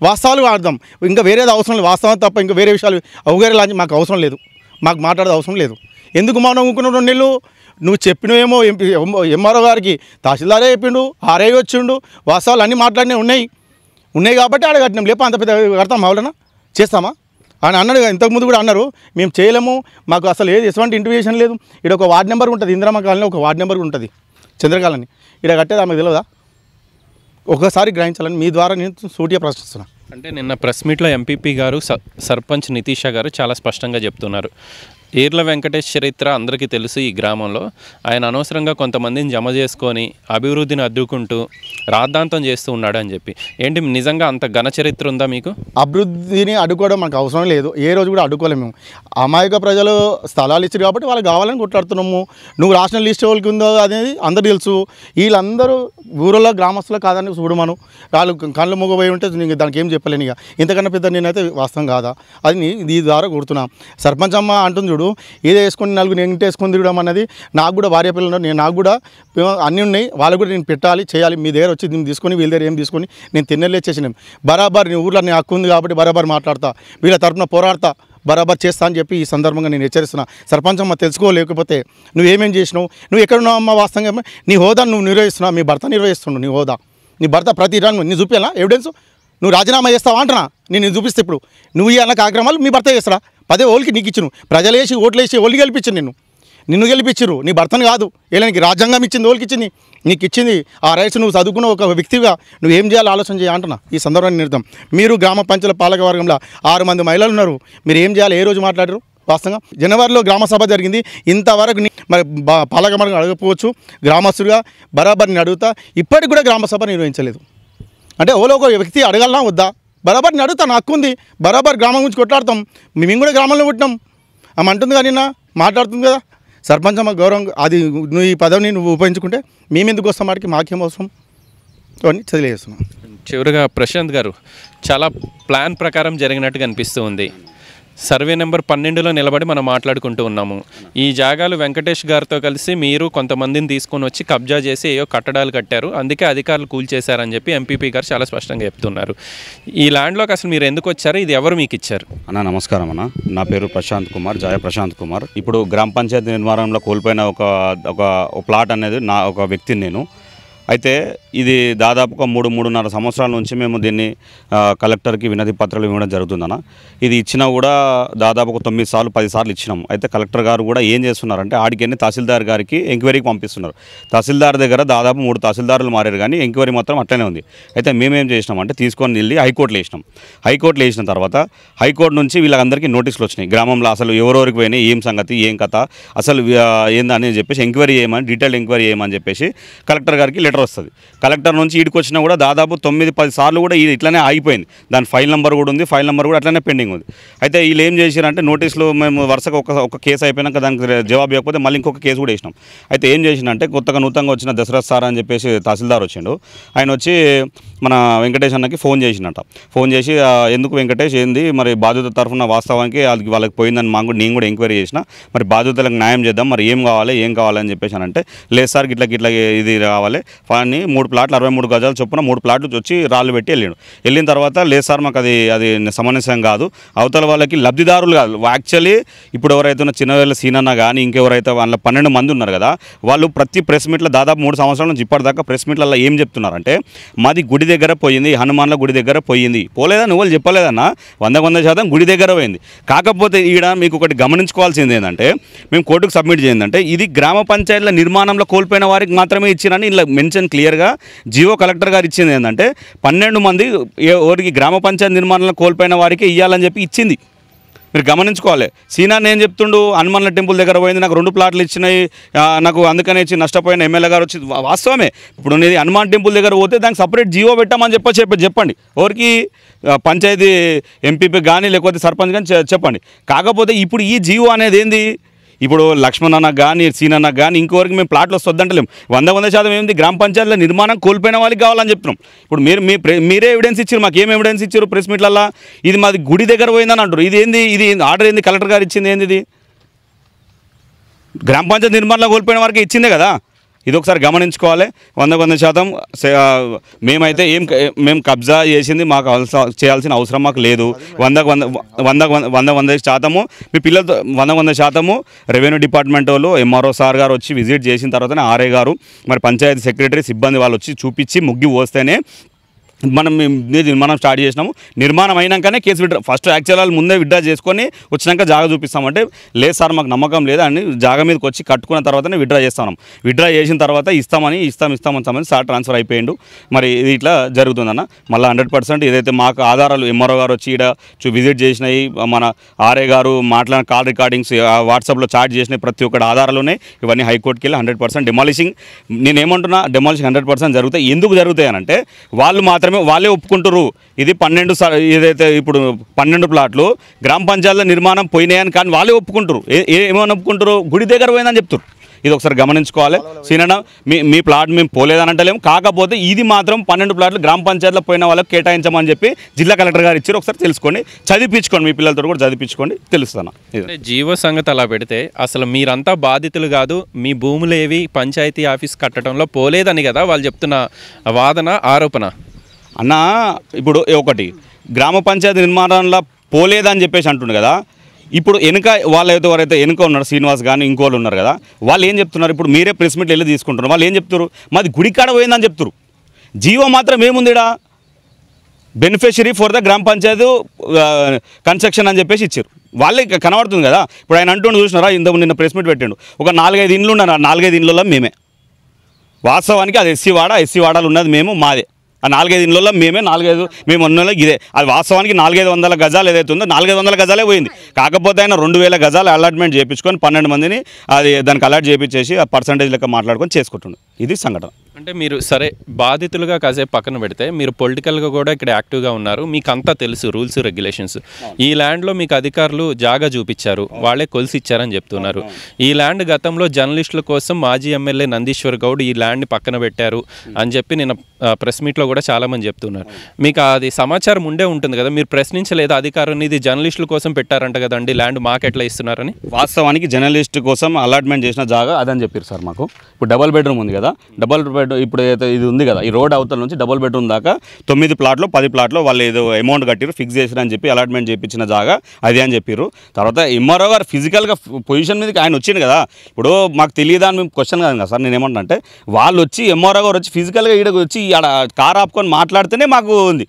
వాస్తవాలు ఆడదాం ఇంకా వేరేది అవసరం లేదు వాస్తవం తప్ప ఇంకా వేరే విషయాలు అవగేరేలాంటి మాకు అవసరం లేదు మాకు మాట్లాడేది అవసరం లేదు ఎందుకు మనం అనుకున్న రెండు నెలలు నువ్వు చెప్పినవేమో ఎంఆర్ఓ గారికి తహసీల్దారే చెప్పిండు ఆర్ఐ వచ్చిండు వాస్తవాలు అన్నీ మాట్లాడినవి ఉన్నాయి ఉన్నాయి కాబట్టి ఆడ కట్టినాం లేపు అంత పెద్ద కడతాం అవలన చేస్తామా ఆయన అన్నాడు ఇంతకుముందు కూడా అన్నారు మేము చేయలేము మాకు అసలు ఏది ఎటువంటి ఇంటిమేషన్ లేదు ఇక్కడ ఒక వార్డ్ నెంబర్ ఉంటుంది ఇందిరామ కాలనీ ఒక వార్డ్ నెంబర్ ఉంటుంది చంద్రకాలని ఇక్కడ కట్టేది ఆమెకు తెలియదా ఒకసారి గ్రహించాలని మీ ద్వారా నేను సూటిగా ప్రశ్నిస్తున్నాను అంటే నిన్న ప్రెస్ మీట్లో ఎంపీపీ గారు సర్పంచ్ నితీషా గారు చాలా స్పష్టంగా చెప్తున్నారు ఈర్ల వెంకటేష్ చరిత్ర అందరికీ తెలుసు ఈ గ్రామంలో ఆయన అనవసరంగా కొంతమందిని జమ చేసుకొని అభివృద్ధిని అద్దుకుంటూ రాద్ధాంతం చేస్తూ ఉన్నాడు అని చెప్పి ఏంటి నిజంగా అంత ఘన చరిత్ర ఉందా మీకు అభివృద్ధిని అడుకోవడం మనకు అవసరం లేదు ఏ రోజు కూడా అడ్డుకోలేము అమాయక ప్రజలు స్థలాలు ఇచ్చారు కాబట్టి వాళ్ళు కావాలని కొట్లాడుతున్నాము నువ్వు రాసిన లిస్ట్ ఎవరికి ఉందో అనేది అందరు తెలుసు వీళ్ళందరూ ఊరిలో గ్రామస్తులు కాదని చూడు మనం వాళ్ళు కళ్ళు మూగబోయి ఉంటే నీకు దానికి ఏం చెప్పలేను ఇక ఇంతకన్నా పెద్ద నేనైతే వాస్తవం కాదా అది నీ దీని ద్వారా గుర్తున్నాం సర్పంచ్ అమ్మ అంటుంది చూడు ఇప్పుడు ఏదో వేసుకొని నలుగురు నేను ఇంటి వేసుకొని తిరగడం అన్నది నాకు కూడా భార్య పిల్లలు నేను నాకు కూడా అన్నీ ఉన్నాయి వాళ్ళకు కూడా నేను పెట్టాలి చేయాలి మీ దగ్గర వచ్చి నేను తీసుకొని వీళ్ళ దగ్గర ఏం తీసుకొని నేను తిన్నలేచేసినాం బరాబర్ నీ ఊర్లో నేను హక్కు ఉంది కాబట్టి బరాబర్ మాట్లాడతా వీళ్ళ తరఫున పోరాడతా బరాబర్ చేస్తా అని చెప్పి ఈ సందర్భంగా నేను హెచ్చరిస్తున్నా సర్పంచ్ అమ్మ తెలుసుకోలేకపోతే నువ్వేమేం చేసినావు నువ్వు ఎక్కడున్నావు అమ్మ వాస్తవంగా నీ హోదా నువ్వు నిర్వహిస్తున్నావు మీ భర్త నిర్వహిస్తున్నావు నీ హోదా నీ భర్త ప్రతి రన్ నీ చూపేనా ఎవిడెన్స్ నువ్వు రాజీనామా చేస్తావా అంటున్నా నేను చూపిస్తే ఇప్పుడు నువ్వు ఇవ్వాలక కార్యక్రమాలు మీ భర్త చేస్తాడా పదే ఓళ్ళకి నీకు ఇచ్చిన ప్రజలేసి ఓట్లేసి ఓళ్ళు గెలిపించింది నిన్ను నిన్ను గెలిపించరు నీ భర్తను కాదు నీకు రాజ్యాంగం ఇచ్చింది ఓళ్ళకి ఇచ్చింది నీకు ఇచ్చింది ఆ రైస్ నువ్వు చదువుకున్న ఒక వ్యక్తిగా నువ్వు ఏం చేయాలో ఆలోచన చేయ అంటున్నా ఈ సందర్భాన్ని నిర్దాం మీరు గ్రామ పంచాయతీల పాలక వర్గంలో ఆరు మంది మహిళలు ఉన్నారు మీరు ఏం చేయాలి ఏ రోజు మాట్లాడరు వాస్తవంగా జనవరిలో గ్రామ సభ జరిగింది ఇంతవరకు మరి పాలక వర్గం అడగకపోవచ్చు గ్రామస్తుడిగా బరాబరిని అడుగుతా ఇప్పటికి కూడా గ్రామ సభ నిర్వహించలేదు అంటే ఓలో ఒక వ్యక్తి అడగలనా వద్దా బరాబర్ అడుగుతాను హక్కు ఉంది బరాబర్ గ్రామం గురించి కొట్లాడతాం మేము కూడా గ్రామంలో పుట్టినాం ఆమె అంటుంది కానీ నిన్న మాట్లాడుతుంది కదా సర్పంచ్ అమ్మ గౌరవం అది నువ్వు ఈ పదవిని నువ్వు ఉపయోగించుకుంటే మేము ఎందుకు వస్తాం వాడికి మాకేం అవసరం అని చదివేస్తున్నాం చివరిగా ప్రశాంత్ గారు చాలా ప్లాన్ ప్రకారం జరిగినట్టుగా అనిపిస్తూ ఉంది సర్వే నెంబర్ పన్నెండులో నిలబడి మనం మాట్లాడుకుంటూ ఉన్నాము ఈ జాగాలు వెంకటేష్ గారితో కలిసి మీరు కొంతమందిని తీసుకొని వచ్చి కబ్జా చేసి ఏయో కట్టడాలు కట్టారు అందుకే అధికారులు కూల్చేశారని చెప్పి ఎంపీపీ గారు చాలా స్పష్టంగా చెప్తున్నారు ఈ ల్యాండ్లోకి అసలు మీరు ఎందుకు వచ్చారు ఇది ఎవరు మీకు ఇచ్చారు అన్న నమస్కారం అన్న నా పేరు ప్రశాంత్ కుమార్ జాయ ప్రశాంత్ కుమార్ ఇప్పుడు గ్రామ పంచాయతీ నిర్మాణంలో కోల్పోయిన ఒక ఒక ప్లాట్ అనేది నా ఒక వ్యక్తిని నేను అయితే ఇది దాదాపుగా మూడు మూడున్నర సంవత్సరాల నుంచి మేము దీన్ని కలెక్టర్కి వినతి పత్రాలు ఇవ్వడం జరుగుతుందన్న ఇది ఇచ్చినా కూడా దాదాపు తొమ్మిది సార్లు పది సార్లు ఇచ్చినాం అయితే కలెక్టర్ గారు కూడా ఏం చేస్తున్నారంటే ఆడికెళ్ళి తహసీల్దార్ గారికి ఎంక్వైరీకి పంపిస్తున్నారు తహసీల్దార్ దగ్గర దాదాపు మూడు తహసీల్దారులు మారారు కానీ ఎంక్వైరీ మాత్రం అట్లనే ఉంది అయితే మేమేం చేసినామంటే తీసుకొని వెళ్ళి హైకోర్టులో వేసినాం హైకోర్టులో వేసిన తర్వాత హైకోర్టు నుంచి వీళ్ళందరికీ నోటీసులు వచ్చినాయి గ్రామంలో అసలు ఎవరెవరికి పోయినాయి ఏం సంగతి ఏం కథ అసలు ఏందని చెప్పేసి ఎంక్వైరీ చేయమని డీటెయిల్ ఎంక్వైరీ చేయమని చెప్పేసి కలెక్టర్ గారికి లెటర్ వస్తుంది కలెక్టర్ నుంచి ఈడికి వచ్చినా కూడా దాదాపు తొమ్మిది పది సార్లు కూడా ఇది ఇట్లానే ఆగిపోయింది దాని ఫైల్ నెంబర్ కూడా ఉంది ఫైల్ నెంబర్ కూడా అట్లనే పెండింగ్ ఉంది అయితే వీళ్ళు ఏం చేసినారంటే నోటీసులు మేము వరుసగా ఒక ఒక కేసు అయిపోయినాక దానికి జవాబు ఇవ్వకపోతే మళ్ళీ ఇంకొక కేసు కూడా వేసినాం అయితే ఏం చేసినంటే కొత్తగా నూతనంగా వచ్చిన దసరా సార్ అని చెప్పేసి తహసీల్దార్ వచ్చిండు ఆయన వచ్చి మన వెంకటేష్ అన్నకి ఫోన్ చేసినట ఫోన్ చేసి ఎందుకు వెంకటేష్ ఏంది మరి బాధ్యత తరఫున వాస్తవానికి వాళ్ళకి వాళ్ళకి పోయిందని మాకు నేను కూడా ఎంక్వైరీ చేసిన మరి బాధ్యతలకు న్యాయం చేద్దాం మరి ఏం కావాలి ఏం కావాలని చెప్పేసి అంటే లేదు సార్ గిట్ల గిట్ల ఇది కావాలి ఫాన్ని మూడు ప్లాట్లు అరవై మూడు గజాలు చొప్పున మూడు ప్లాట్లు వచ్చి రాళ్ళు పెట్టి వెళ్ళాడు వెళ్ళిన తర్వాత లేదు సార్ మాకు అది అది సమన్వయం కాదు అవతల వాళ్ళకి లబ్ధిదారులు కాదు యాక్చువల్లీ ఇప్పుడు ఎవరైతే ఉన్న సీన్ సీనన్న కానీ ఇంకెవరైతే వాళ్ళ పన్నెండు మంది ఉన్నారు కదా వాళ్ళు ప్రతి ప్రెస్ మీట్లో దాదాపు మూడు సంవత్సరాల నుంచి ఇప్పటిదాకా ప్రెస్ మీట్లలో ఏం చెప్తున్నారంటే మాది గుడి దగ్గర పోయింది హనుమాన్ల గుడి దగ్గర పోయింది పోలేదా నువ్వు చెప్పలేదన్నా వంద వంద శాతం గుడి దగ్గర పోయింది కాకపోతే ఈడ మీకు ఒకటి గమనించుకోవాల్సింది ఏంటంటే మేము కోర్టుకు సబ్మిట్ చేయందంటే ఇది గ్రామ పంచాయతీల నిర్మాణంలో కోల్పోయిన వారికి మాత్రమే ఇచ్చినని ఇలా మెన్షన్ క్లియర్గా జియో కలెక్టర్ గారు ఇచ్చింది ఏంటంటే పన్నెండు మంది ఎవరికి గ్రామ పంచాయతీ నిర్మాణంలో కోల్పోయిన వారికి ఇవ్వాలని చెప్పి ఇచ్చింది మీరు గమనించుకోవాలి సీనా నేను చెప్తుండు హనుమన్ల టెంపుల్ దగ్గర పోయింది నాకు రెండు ప్లాట్లు ఇచ్చినాయి నాకు అందుకనే ఇచ్చి నష్టపోయిన ఎమ్మెల్యే గారు వచ్చి వాస్తవమే ఇప్పుడు నేను హనుమాన్ టెంపుల్ దగ్గర పోతే దానికి సపరేట్ జియో పెట్టామని చెప్ప చెప్పండి ఎవరికి పంచాయతీ ఎంపీపీ కానీ లేకపోతే సర్పంచ్ కానీ చెప్పండి కాకపోతే ఇప్పుడు ఈ జియో అనేది ఏంది ఇప్పుడు లక్ష్మణ్ అన్న కానీ సీన్ అన్న కానీ ఇంకోవరకు మేము ప్లాట్లు వస్తుందంటలేము వంద వంద శాతం ఏంది గ్రామ పంచాయతీల నిర్మాణం కోల్పోయిన వాళ్ళకి కావాలని చెప్తున్నాం ఇప్పుడు మీరు మీ మీరే ఎవిడెన్స్ ఇచ్చారు మాకు ఏం ఎవిడెన్స్ ఇచ్చారు ప్రెస్ మీట్లల్లా ఇది మాది గుడి దగ్గర పోయిందని అంటారు ఇది ఏంది ఇది ఆర్డర్ ఏంది కలెక్టర్ గారు ఇచ్చింది ఏంది ఇది గ్రామ పంచాయతీ నిర్మాణంలో కోల్పోయిన వారికి ఇచ్చిందే కదా ఇది ఒకసారి గమనించుకోవాలి వంద వంద శాతం మేమైతే ఏం మేము కబ్జా చేసింది మాకు చేయాల్సిన అవసరం మాకు లేదు వందకు వంద వంద వంద వంద శాతము మీ పిల్లలతో వంద వంద శాతము రెవెన్యూ డిపార్ట్మెంట్ వాళ్ళు ఎంఆర్ఓ సార్ గారు వచ్చి విజిట్ చేసిన తర్వాతనే ఆర్ఏ గారు మరి పంచాయతీ సెక్రటరీ సిబ్బంది వాళ్ళు వచ్చి చూపించి ముగ్గి పోస్తేనే మనం మనం స్టార్ట్ చేసినాము నిర్మాణం అయినాకనే కేసు విడ్రా ఫస్ట్ యాక్చువల్ ముందే విడ్రా చేసుకొని వచ్చినాక జాగా చూపిస్తామంటే లేదు సార్ మాకు నమ్మకం లేదు అని జాగా మీదకి వచ్చి కట్టుకున్న తర్వాతనే విడ్డ్రా చేస్తాం విడ్డ్రా చేసిన తర్వాత ఇస్తామని ఇస్తాం ఇస్తామని సంబంధించి సార్ ట్రాన్స్ఫర్ అయిపోయిండు మరి ఇది ఇట్లా జరుగుతుందన్న మళ్ళీ హండ్రెడ్ పర్సెంట్ ఏదైతే మాకు ఆధారాలు ఎంఆర్ఓ గారు వచ్చి ఇక్కడ విజిట్ చేసినాయి మన ఆర్ఏ గారు మాట్లాడిన కాల్ రికార్డింగ్స్ వాట్సాప్లో చాట్ చేసిన ప్రతి ఒక్కటి ఆధారాలు ఇవన్నీ హైకోర్టుకి వెళ్ళి హండ్రెడ్ పర్సెంట్ డెమాలిషింగ్ నేనేమంటున్నా డెమాలిషింగ్ హండ్రెడ్ పర్సెంట్ జరుగుతాయి ఎందుకు జరుగుతాయి అంటే వాళ్ళు మాత్రమే మాత్రమే వాళ్ళే ఒప్పుకుంటారు ఇది పన్నెండు ఏదైతే ఇప్పుడు పన్నెండు ప్లాట్లు గ్రామ పంచాయతీల నిర్మాణం పోయినాయని కానీ వాళ్ళే ఒప్పుకుంటారు ఏ ఏమని ఒప్పుకుంటారు గుడి దగ్గర పోయిందని చెప్తారు ఇది ఒకసారి గమనించుకోవాలి సీనడం మీ మీ ప్లాట్ మేము పోలేదని అంటలేము కాకపోతే ఇది మాత్రం పన్నెండు ప్లాట్లు గ్రామ పంచాయతీలో పోయిన వాళ్ళకి కేటాయించమని చెప్పి జిల్లా కలెక్టర్ గారు ఇచ్చారు ఒకసారి తెలుసుకోండి చదివించుకోండి మీ పిల్లలతో కూడా చదివించుకోండి తెలుస్తాను జీవ సంగతి అలా పెడితే అసలు మీరంతా బాధితులు కాదు మీ భూములు ఏవి పంచాయతీ ఆఫీస్ కట్టడంలో పోలేదని కదా వాళ్ళు చెప్తున్న వాదన ఆరోపణ అన్న ఇప్పుడు ఒకటి గ్రామ పంచాయతీ నిర్మాణంలో పోలేదని చెప్పేసి అంటుండే కదా ఇప్పుడు వెనుక వాళ్ళు వారైతే వెనుక ఉన్నారు శ్రీనివాస్ కానీ ఇంకో ఉన్నారు కదా వాళ్ళు ఏం చెప్తున్నారు ఇప్పుడు మీరే ప్రెస్ మీట్లు వెళ్ళి తీసుకుంటారు వాళ్ళు ఏం చెప్తారు మాది గుడికాడ పోయిందని చెప్తారు జీవో మాత్రం ఏముందిడా బెనిఫిషరీ ఫర్ ద గ్రామ పంచాయతీ కన్స్ట్రక్షన్ అని చెప్పేసి ఇచ్చారు వాళ్ళే కనబడుతుంది కదా ఇప్పుడు ఆయన అంటుండు చూసినారా ఇంతకు నిన్న ప్రెస్ మీట్ పెట్టిండు ఒక నాలుగైదు ఇండ్లు ఉన్నారు నాలుగైదు ఇండ్లలో మేమే వాస్తవానికి అది ఎస్సీ వాడ ఎస్సీ వాడాలు ఉన్నది మేము మాదే ఆ నాలుగైదు ఇళ్ళల్లో మేమే నాలుగైదు మేము అన్నలో ఇదే అది వాస్తవానికి నాలుగైదు వందల గజాలు ఏదైతే ఉందో నాలుగైదు వందల గజాలే పోయింది కాకపోతే ఆయన రెండు వేల గజాలు అలాట్మెంట్ చేయించుకొని పన్నెండు మందిని అది దానికి అలాట్ చేయించేసి ఆ పర్సంటేజ్ లెక్క మాట్లాడుకొని చేసుకుంటుండే ఇది సంఘటన అంటే మీరు సరే బాధితులుగా కాసేపు పక్కన పెడితే మీరు పొలిటికల్గా కూడా ఇక్కడ యాక్టివ్గా ఉన్నారు మీకు అంతా తెలుసు రూల్స్ రెగ్యులేషన్స్ ఈ ల్యాండ్లో మీకు అధికారులు జాగా చూపించారు వాళ్ళే కొలిసి ఇచ్చారని చెప్తున్నారు ఈ ల్యాండ్ గతంలో జర్నలిస్టుల కోసం మాజీ ఎమ్మెల్యే నందీశ్వర్ గౌడ్ ఈ ల్యాండ్ని పక్కన పెట్టారు అని చెప్పి నేను ప్రెస్ మీట్లో కూడా చాలామంది చెప్తున్నారు మీకు అది సమాచారం ఉండే ఉంటుంది కదా మీరు ప్రశ్నించలేదు అధికారుని ఇది జర్నలిస్టుల కోసం పెట్టారంట కదండి ల్యాండ్ మాకు ఎట్లా ఇస్తున్నారని వాస్తవానికి జర్నలిస్ట్ కోసం అలాట్మెంట్ చేసిన జాగా అదని చెప్పారు సార్ మాకు ఇప్పుడు డబల్ బెడ్రూమ్ ఉంది కదా డబల్ బెడ్ ఇప్పుడు ఇది ఉంది కదా ఈ రోడ్ అవతల నుంచి డబుల్ బెడ్రూమ్ దాకా తొమ్మిది ప్లాట్లు పది ప్లాట్లు వాళ్ళు ఏదో అమౌంట్ కట్టిరు ఫిక్స్ చేసినారని చెప్పి అలాట్మెంట్ చేయించిన జాగా అది అని చెప్పారు తర్వాత ఎంఆర్ఓ గారు ఫిజికల్గా పొజిషన్ మీదకి ఆయన వచ్చింది కదా ఇప్పుడు మాకు తెలియదా అని మేము క్వశ్చన్ కాదు కదా సార్ నేను ఏమంటే వాళ్ళు వచ్చి ఎంఆర్ఓ గారు వచ్చి ఫిజికల్గా ఈడకు వచ్చి ఆడ కార్ ఆపుకొని మాట్లాడితేనే మాకు ఉంది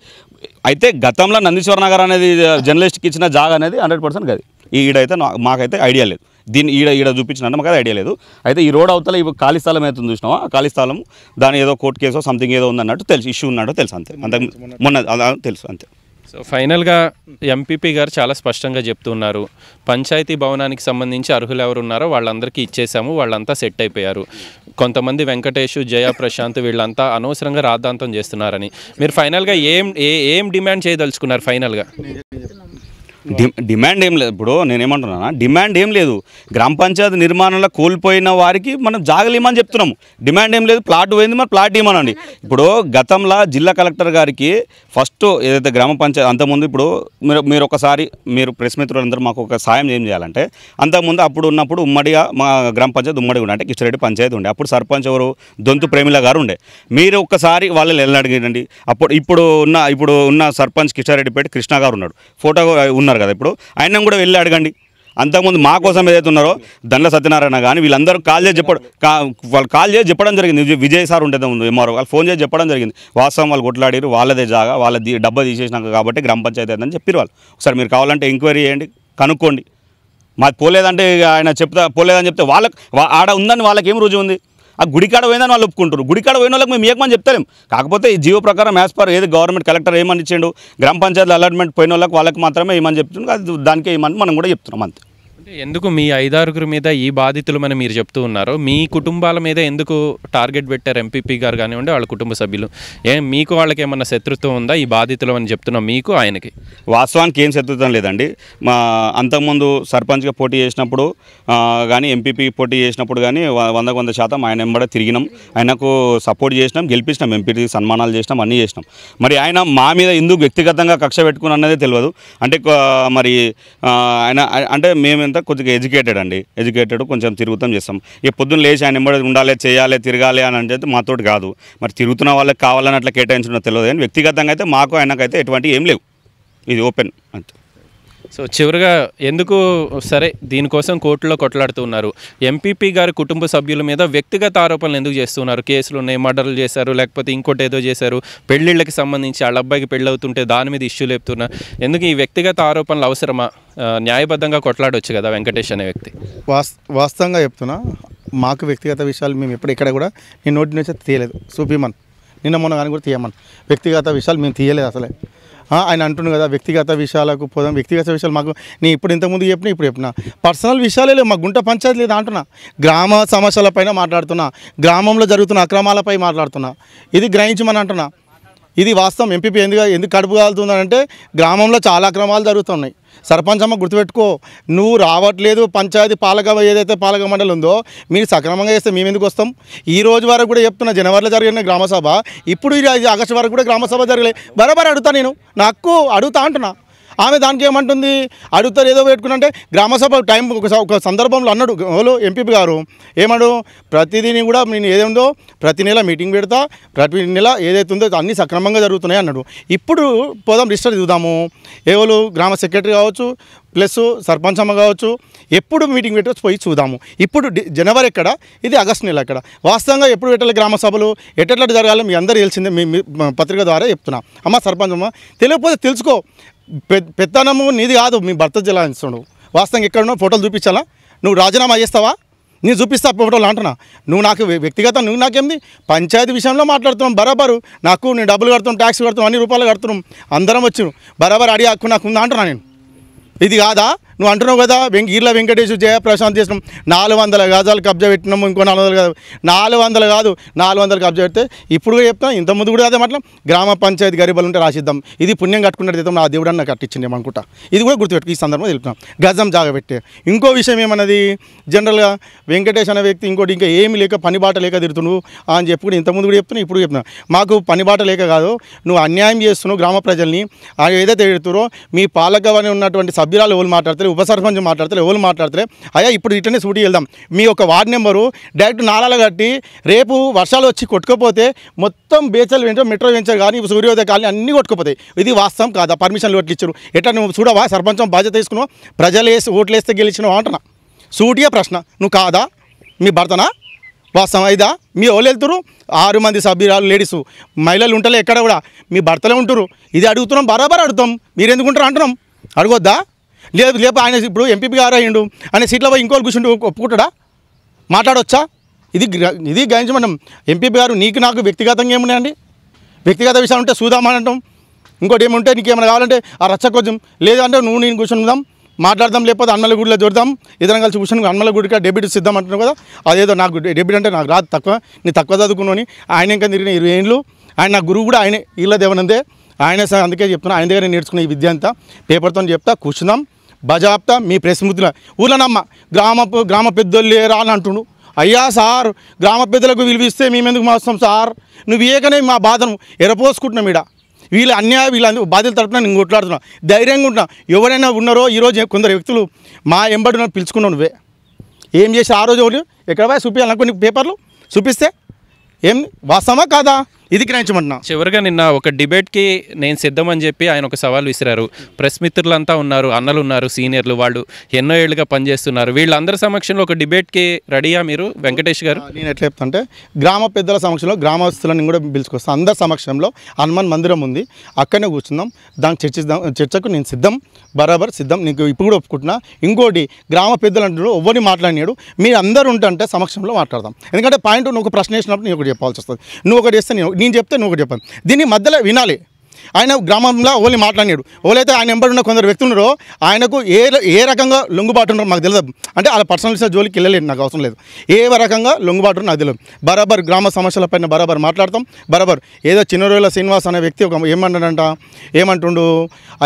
అయితే గతంలో నందీశ్వర నగర్ అనేది జర్నలిస్ట్కి ఇచ్చిన జాగా అనేది హండ్రెడ్ పర్సెంట్ కాదు ఈడైతే మాకైతే ఐడియా లేదు దీన్ని ఈడ ఈడ చూపించినంటే మాకు అది ఐడియా లేదు అయితే ఈ రోడ్ అవతల ఇప్పుడు ఖాళీ స్థలం ఉంది చూసినావా ఆ ఖాళీ స్థలం దాని ఏదో కోర్టు కేసో సంథింగ్ ఏదో ఉందన్నట్టు తెలుసు ఇష్యూ ఉన్నట్టు తెలుసు అంతే అంత మొన్న తెలుసు అంతే సో ఫైనల్గా ఎంపీపీ గారు చాలా స్పష్టంగా చెప్తున్నారు పంచాయతీ భవనానికి సంబంధించి అర్హులు ఎవరు ఉన్నారో వాళ్ళందరికీ ఇచ్చేసాము వాళ్ళంతా సెట్ అయిపోయారు కొంతమంది వెంకటేష్ జయ ప్రశాంత్ వీళ్ళంతా అనవసరంగా రాద్ధాంతం చేస్తున్నారని మీరు ఫైనల్గా ఏం ఏం డిమాండ్ చేయదలుచుకున్నారు ఫైనల్గా డిమాండ్ ఏం లేదు ఇప్పుడు నేనేమంటున్నా డిమాండ్ ఏం లేదు గ్రామ పంచాయతీ నిర్మాణంలో కోల్పోయిన వారికి మనం జాగలేమని చెప్తున్నాము డిమాండ్ ఏం లేదు ప్లాట్ పోయింది మరి ప్లాట్ ఇవ్వమనండి ఇప్పుడు గతంలో జిల్లా కలెక్టర్ గారికి ఫస్ట్ ఏదైతే గ్రామ పంచాయతీ అంతకుముందు ఇప్పుడు మీరు మీరు ఒకసారి మీరు ప్రెస్ మిత్రులందరూ మాకు ఒక సాయం ఏం చేయాలంటే అంతకుముందు అప్పుడు ఉన్నప్పుడు ఉమ్మడిగా మా గ్రామ పంచాయతీ ఉమ్మడి ఉండే అంటే కిషరెడ్డి పంచాయతీ ఉండే అప్పుడు సర్పంచ్ ఎవరు దొంతు ప్రేమిల గారు ఉండే మీరు ఒక్కసారి వాళ్ళని వెళ్ళి అప్పుడు ఇప్పుడు ఉన్న ఇప్పుడు ఉన్న సర్పంచ్ పేట కృష్ణ గారు ఉన్నాడు ఫోటో ఉన్నారు ఉన్నారు కదా ఇప్పుడు ఆయన కూడా వెళ్ళి అడగండి అంతకుముందు మా కోసం ఏదైతే ఉన్నారో దండ్ల సత్యనారాయణ కానీ వీళ్ళందరూ కాల్ చేసి చెప్పడం వాళ్ళు కాల్ చేసి చెప్పడం జరిగింది విజయ్ సార్ ఉంటే ముందు ఎంఆర్ఓ వాళ్ళు ఫోన్ చేసి చెప్పడం జరిగింది వాస్తవం వాళ్ళు కొట్లాడారు వాళ్ళదే జాగా వాళ్ళ డబ్బ తీసేసినాక కాబట్టి గ్రామ పంచాయతీ అని చెప్పారు వాళ్ళు ఒకసారి మీరు కావాలంటే ఎంక్వైరీ చేయండి కనుక్కోండి మాది పోలేదంటే ఆయన చెప్తా పోలేదని చెప్తే వాళ్ళకి ఆడ ఉందని వాళ్ళకి ఏం రుజువు ఉంది ఆ గుడికాడ పోయిందని వాళ్ళు ఒప్పుకుంటారు గుడికాడ పోయిన వాళ్ళకి మేము ఏకమని చెప్తలేం కాకపోతే ఈ జీవో ప్రకారం యాజ్ పర్ ఏది గవర్నమెంట్ కలెక్టర్ ఏమని ఇచ్చిండు గ్రామ పంచాయతీలో అలాట్మెంట్ పోయిన వాళ్ళకి వాళ్ళకి మాత్రమే ఏమని చెప్తున్నాం దానికి ఏమని మనం కూడా చెప్తున్నాం అంతే అంటే ఎందుకు మీ ఐదారుగురు మీద ఈ బాధితులు బాధితులమని మీరు చెప్తూ ఉన్నారు మీ కుటుంబాల మీద ఎందుకు టార్గెట్ పెట్టారు ఎంపీపీ గారు కానివ్వండి వాళ్ళ కుటుంబ సభ్యులు ఏం మీకు వాళ్ళకి ఏమన్నా శత్రుత్వం ఉందా ఈ బాధితులు అని చెప్తున్నాం మీకు ఆయనకి వాస్తవానికి ఏం శత్రుత్వం లేదండి మా అంతకుముందు సర్పంచ్గా పోటీ చేసినప్పుడు కానీ ఎంపీపీ పోటీ చేసినప్పుడు కానీ వందకు వంద శాతం ఆయన ఎంబడ తిరిగినాం ఆయనకు సపోర్ట్ చేసినాం గెలిపించినాం ఎంపీటీ సన్మానాలు చేసినాం అన్నీ చేసినాం మరి ఆయన మా మీద ఎందుకు వ్యక్తిగతంగా కక్ష పెట్టుకుని అన్నదే తెలియదు అంటే మరి ఆయన అంటే మేము అంతా కొద్దిగా ఎడ్యుకేటెడ్ అండి ఎడ్యుకేటెడ్ కొంచెం తిరుగుతాం చేస్తాం ఏ పొద్దున్న లేచి ఆయన ఎంబడి ఉండాలి చేయాలి తిరగాలి అని అంటే మాతో కాదు మరి తిరుగుతున్న వాళ్ళకి కావాలని అట్లా కేటాయించడం తెలియదు కానీ వ్యక్తిగతంగా అయితే మాకు ఆయనకైతే ఎటువంటి ఏం లేవు ఇది ఓపెన్ అంతే సో చివరిగా ఎందుకు సరే దీనికోసం కోర్టులో కొట్లాడుతున్నారు ఎంపీపీ గారి కుటుంబ సభ్యుల మీద వ్యక్తిగత ఆరోపణలు ఎందుకు చేస్తున్నారు కేసులు ఉన్నాయి మర్డర్లు చేశారు లేకపోతే ఇంకోటి ఏదో చేశారు పెళ్ళిళ్ళకి సంబంధించి వాళ్ళ అబ్బాయికి పెళ్ళవుతుంటే దాని మీద ఇష్యూ లేపుతున్నారు ఎందుకు ఈ వ్యక్తిగత ఆరోపణలు అవసరమా న్యాయబద్ధంగా కొట్లాడొచ్చు కదా వెంకటేష్ అనే వ్యక్తి వాస్తవంగా చెప్తున్నా మాకు వ్యక్తిగత విషయాలు మేము ఎప్పుడు ఇక్కడ కూడా నేను నోటి నుంచి తీయలేదు సూపీమన్ నిన్న మొన్న కానీ కూడా తీయమని వ్యక్తిగత విషయాలు మేము తీయలేదు అసలే ఆయన అంటున్నాడు కదా వ్యక్తిగత విషయాలకు పోదాం వ్యక్తిగత విషయాలు మాకు నేను ఇప్పుడు ఇంతకుముందు చెప్పిన ఇప్పుడు చెప్పిన పర్సనల్ విషయాలే లేవు మా గుంట పంచాయతీ లేదా అంటున్నా గ్రామ సమస్యలపైన మాట్లాడుతున్నా గ్రామంలో జరుగుతున్న అక్రమాలపై మాట్లాడుతున్నా ఇది గ్రహించమని అంటున్నా ఇది వాస్తవం ఎంపీపీ ఎందుకు ఎందుకు కడుపు కాలుతుందంటే గ్రామంలో చాలా అక్రమాలు జరుగుతున్నాయి సర్పంచ్ అమ్మ గుర్తుపెట్టుకో నువ్వు రావట్లేదు పంచాయతీ పాలక ఏదైతే పాలక మండలి ఉందో మీరు సక్రమంగా చేస్తే మేము ఎందుకు వస్తాం ఈ రోజు వరకు కూడా చెప్తున్న జనవరిలో జరిగిన గ్రామసభ ఇప్పుడు ఆగస్టు వరకు కూడా గ్రామసభ జరగలేదు బరాబర్ అడుగుతా నేను నాకు అడుగుతా అంటున్నా ఆమె దానికి ఏమంటుంది అడుగుతారు ఏదో పెట్టుకుంటే గ్రామసభ టైం ఒక సందర్భంలో అన్నాడు హలో ఎంపీ గారు ఏమడు ప్రతిదీని కూడా నేను ఏదేందో ప్రతి నెల మీటింగ్ పెడతా ప్రతి నెల ఏదైతుందో అన్నీ సక్రమంగా జరుగుతున్నాయి అన్నాడు ఇప్పుడు పోదాం రిజిస్టర్ చూద్దాము ఎవరు గ్రామ సెక్రటరీ కావచ్చు ప్లస్ సర్పంచ్ అమ్మ కావచ్చు ఎప్పుడు మీటింగ్ పెట్టచ్చు పోయి చూద్దాము ఇప్పుడు జనవరి ఎక్కడ ఇది ఆగస్టు నెల ఎక్కడ వాస్తవంగా ఎప్పుడు పెట్టాలి గ్రామ సభలు ఎట్టెట్లా జరగాలి మీ అందరూ తెలిసిందే మీ పత్రిక ద్వారా చెప్తున్నా అమ్మ సర్పంచ్ అమ్మ తెలియకపోతే తెలుసుకో పెత్తనము నీది కాదు మీ భర్త జలాయిస్తున్నాడు వాస్తవంగా ఎక్కడున్నా ఫోటోలు చూపించాలా నువ్వు రాజీనామా చేస్తావా నేను చూపిస్తా ఫోటోలు అంటున్నా నువ్వు నాకు వ్యక్తిగత నువ్వు నాకేంది పంచాయతీ విషయంలో మాట్లాడుతున్నాం బరాబరు నాకు నేను డబ్బులు కడుతున్నాం ట్యాక్స్ కడుతున్నాం అన్ని రూపాయలు కడుతున్నాం అందరం వచ్చిన బరాబర్ అడిగి అక్కు నాకు ఉందా అంటున్నా నేను ఇది కాదా నువ్వు అంటున్నావు కదా వెంక ఈర్ల జయ జయప్రశాంత్ చేసినాం నాలుగు వందల గాజాలు కబ్జా పెట్టినాము ఇంకో నాలుగు వందలు కాదు నాలుగు వందలు కాదు నాలుగు వందలు కబ్జా పెడితే ఇప్పుడు కూడా చెప్తాం ముందు కూడా అదే మాట్లాం గ్రామ పంచాయతీ గరిబలు ఉంటే రాసిద్దాం ఇది పుణ్యం కట్టుకున్నట్టు చేద్దాం నా దేవుడు అన్న కట్టించింది అనుకుంటా ఇది కూడా గుర్తుపెట్టుకు ఈ సందర్భంలో తెలుపుతాం గజం జాగబెట్టే ఇంకో విషయం ఏమన్నది జనరల్గా వెంకటేష్ అనే వ్యక్తి ఇంకోటి ఇంకా ఏమి లేక పని బాట లేక తిరుగుతున్నావు అని చెప్పి కూడా ఇంతకుముందు కూడా చెప్తున్నా ఇప్పుడు చెప్తున్నా మాకు పని బాట లేక కాదు నువ్వు అన్యాయం చేస్తున్నావు గ్రామ ప్రజల్ని ఏదైతే తిరుగుతురో మీ పాలకవని ఉన్నటువంటి సభ్యురాలు ఎవరు మాట్లాడుతున్నారు మాట్లాడతలే ఉప సర్పంచ్ మాట్లాడతలే ఎవరు మాట్లాడతలే అయ్యా ఇప్పుడు ఇట్లనే సూటి వెళ్దాం మీ యొక్క వార్డ్ నెంబరు డైరెక్ట్ నాళాలు కట్టి రేపు వర్షాలు వచ్చి కొట్టుకపోతే మొత్తం బేచలు వెంటో మెట్రో వెంచర్ కానీ సూర్యోదయ కాలనీ అన్నీ కొట్టుకుపోతాయి ఇది వాస్తవం కాదా పర్మిషన్లు ఇచ్చారు ఎట్లా నువ్వు చూడవా సర్పంచం బాధ్యత తీసుకున్నావు ప్రజలు వేసి ఓట్లేస్తే గెలిచినావు అంటున్నా సూటియా ప్రశ్న నువ్వు కాదా మీ భర్తనా వాస్తవం అయిదా మీ ఎవరు వెళ్తురు ఆరు మంది సభ్యురాలు లేడీస్ మహిళలు ఉంటలే ఎక్కడ కూడా మీ భర్తలే ఉంటారు ఇది అడుగుతున్నాం బరాబర్ అడుగుతాం మీరు ఎందుకుంటారు అంటున్నాం అడగొద్దా లేదు లేపు ఆయన ఇప్పుడు ఎంపీపీ గారు అయ్యిండు ఆయన సీట్లో పోయి ఇంకోళ్ళు కూర్చుండు ఒప్పుకుంటాడా మాట్లాడొచ్చా ఇది ఇది గ్రహించమనం ఎంపీపీ గారు నీకు నాకు వ్యక్తిగతంగా ఏమున్నాయండి వ్యక్తిగత విషయాలు ఉంటే చూద్దామని ఇంకోటి ఏముంటే నీకేమైనా కావాలంటే ఆ రచ్చ కొంచెం లేదంటే నువ్వు నేను కూర్చుందాం మాట్లాడదాం లేకపోతే అన్నలగూడిలో చూడదాం ఇద్దరం కలిసి కూర్చొని గుడికి డెబిట్ సిద్ధం అంటున్నావు కదా అదేదో నాకు డెబిట్ అంటే నాకు రాదు తక్కువ నీ తక్కువ చదువుకున్నాను ఆయన ఇంకా తిరిగిన ఇరవై ఏళ్ళు ఆయన నా గురువు కూడా ఆయనే వీళ్ళ దేవనందే ఆయన సార్ అందుకే చెప్తున్నా ఆయన దగ్గర నేర్చుకునే ఈ విద్య అంతా పేపర్తో చెప్తా కూర్చున్నాం బజాప్తా మీ ప్రెస్ ముద్దున ఊళ్ళనమ్మ గ్రామ గ్రామ పెద్దలు లేరా అని అంటుండు అయ్యా సార్ గ్రామ పెద్దలకు విలువిస్తే మేమెందుకు మాస్తాం సార్ నువ్వు ఏకనే మా బాధను ఎరపోసుకుంటున్నాం ఇడ వీళ్ళ అన్యాయ వీళ్ళు బాధ్యత తరపున నేను కొట్లాడుతున్నా ధైర్యంగా ఉంటున్నా ఎవరైనా ఉన్నారో ఈరోజు కొందరు వ్యక్తులు మా ఎంబడి పిలుచుకున్నావు నువ్వే ఏం చేసి ఆ రోజు ఎవరు ఎక్కడ పోయి చూపించాలి నీకు పేపర్లు చూపిస్తే ఏం వాస్తవా కాదా ఇది గ్రహించమంటున్నా చివరిగా నిన్న ఒక డిబేట్ కి నేను సిద్ధం అని చెప్పి ఆయన ఒక సవాల్ విసిరారు ప్రెస్ మిత్రులంతా ఉన్నారు అన్నలు ఉన్నారు సీనియర్లు వాళ్ళు ఎన్నో ఏళ్ళుగా పనిచేస్తున్నారు వీళ్ళందరి సమక్షంలో ఒక డిబేట్ కి రెడీయా మీరు వెంకటేష్ గారు నేను ఎట్లా చెప్తాంటే గ్రామ పెద్దల సమక్షంలో గ్రామస్తులను కూడా పిలుచుకొస్తాను అందరి సమక్షంలో హనుమాన్ మందిరం ఉంది అక్కడనే కూర్చుందాం దానికి చర్చిద్దాం చర్చకు నేను సిద్ధం బరాబర్ సిద్ధం నీకు ఇప్పుడు కూడా ఒప్పుకుంటున్నా ఇంకోటి గ్రామ పెద్దలు అంటారు ఎవరిని మాట్లాడినాడు మీరు అందరు ఉంటే సమక్షంలో మాట్లాడదాం ఎందుకంటే పాయింట్ నువ్వు ఒక ప్రశ్న వేసినప్పుడు నేను ఒకటి చెప్పాల్సి వస్తుంది నువ్వు ఒకటి చేస్తే నేను నేను చెప్తే నువ్వు ఒకటి చెప్పాను దీన్ని మధ్యలో వినాలి ఆయన గ్రామంలో ఓన్లీ మాట్లాడినాడు ఓలైతే ఆయన నెంబర్ ఉన్న కొందరు వ్యక్తులు ఉన్నారో ఆయనకు ఏ ఏ రకంగా లొంగుబాటు ఉన్నారో మాకు తెలియదు అంటే వాళ్ళ పర్సనల్ జోలికి వెళ్ళలేదు నాకు అవసరం లేదు ఏ రకంగా లొంగుబాటు నాకు తెలియదు బరాబర్ గ్రామ సమస్యలపైన బరాబర్ మాట్లాడతాం బరాబర్ ఏదో చిన్నరోజుల శ్రీనివాస్ అనే వ్యక్తి ఒక ఏమంటాడంట ఏమంటుండు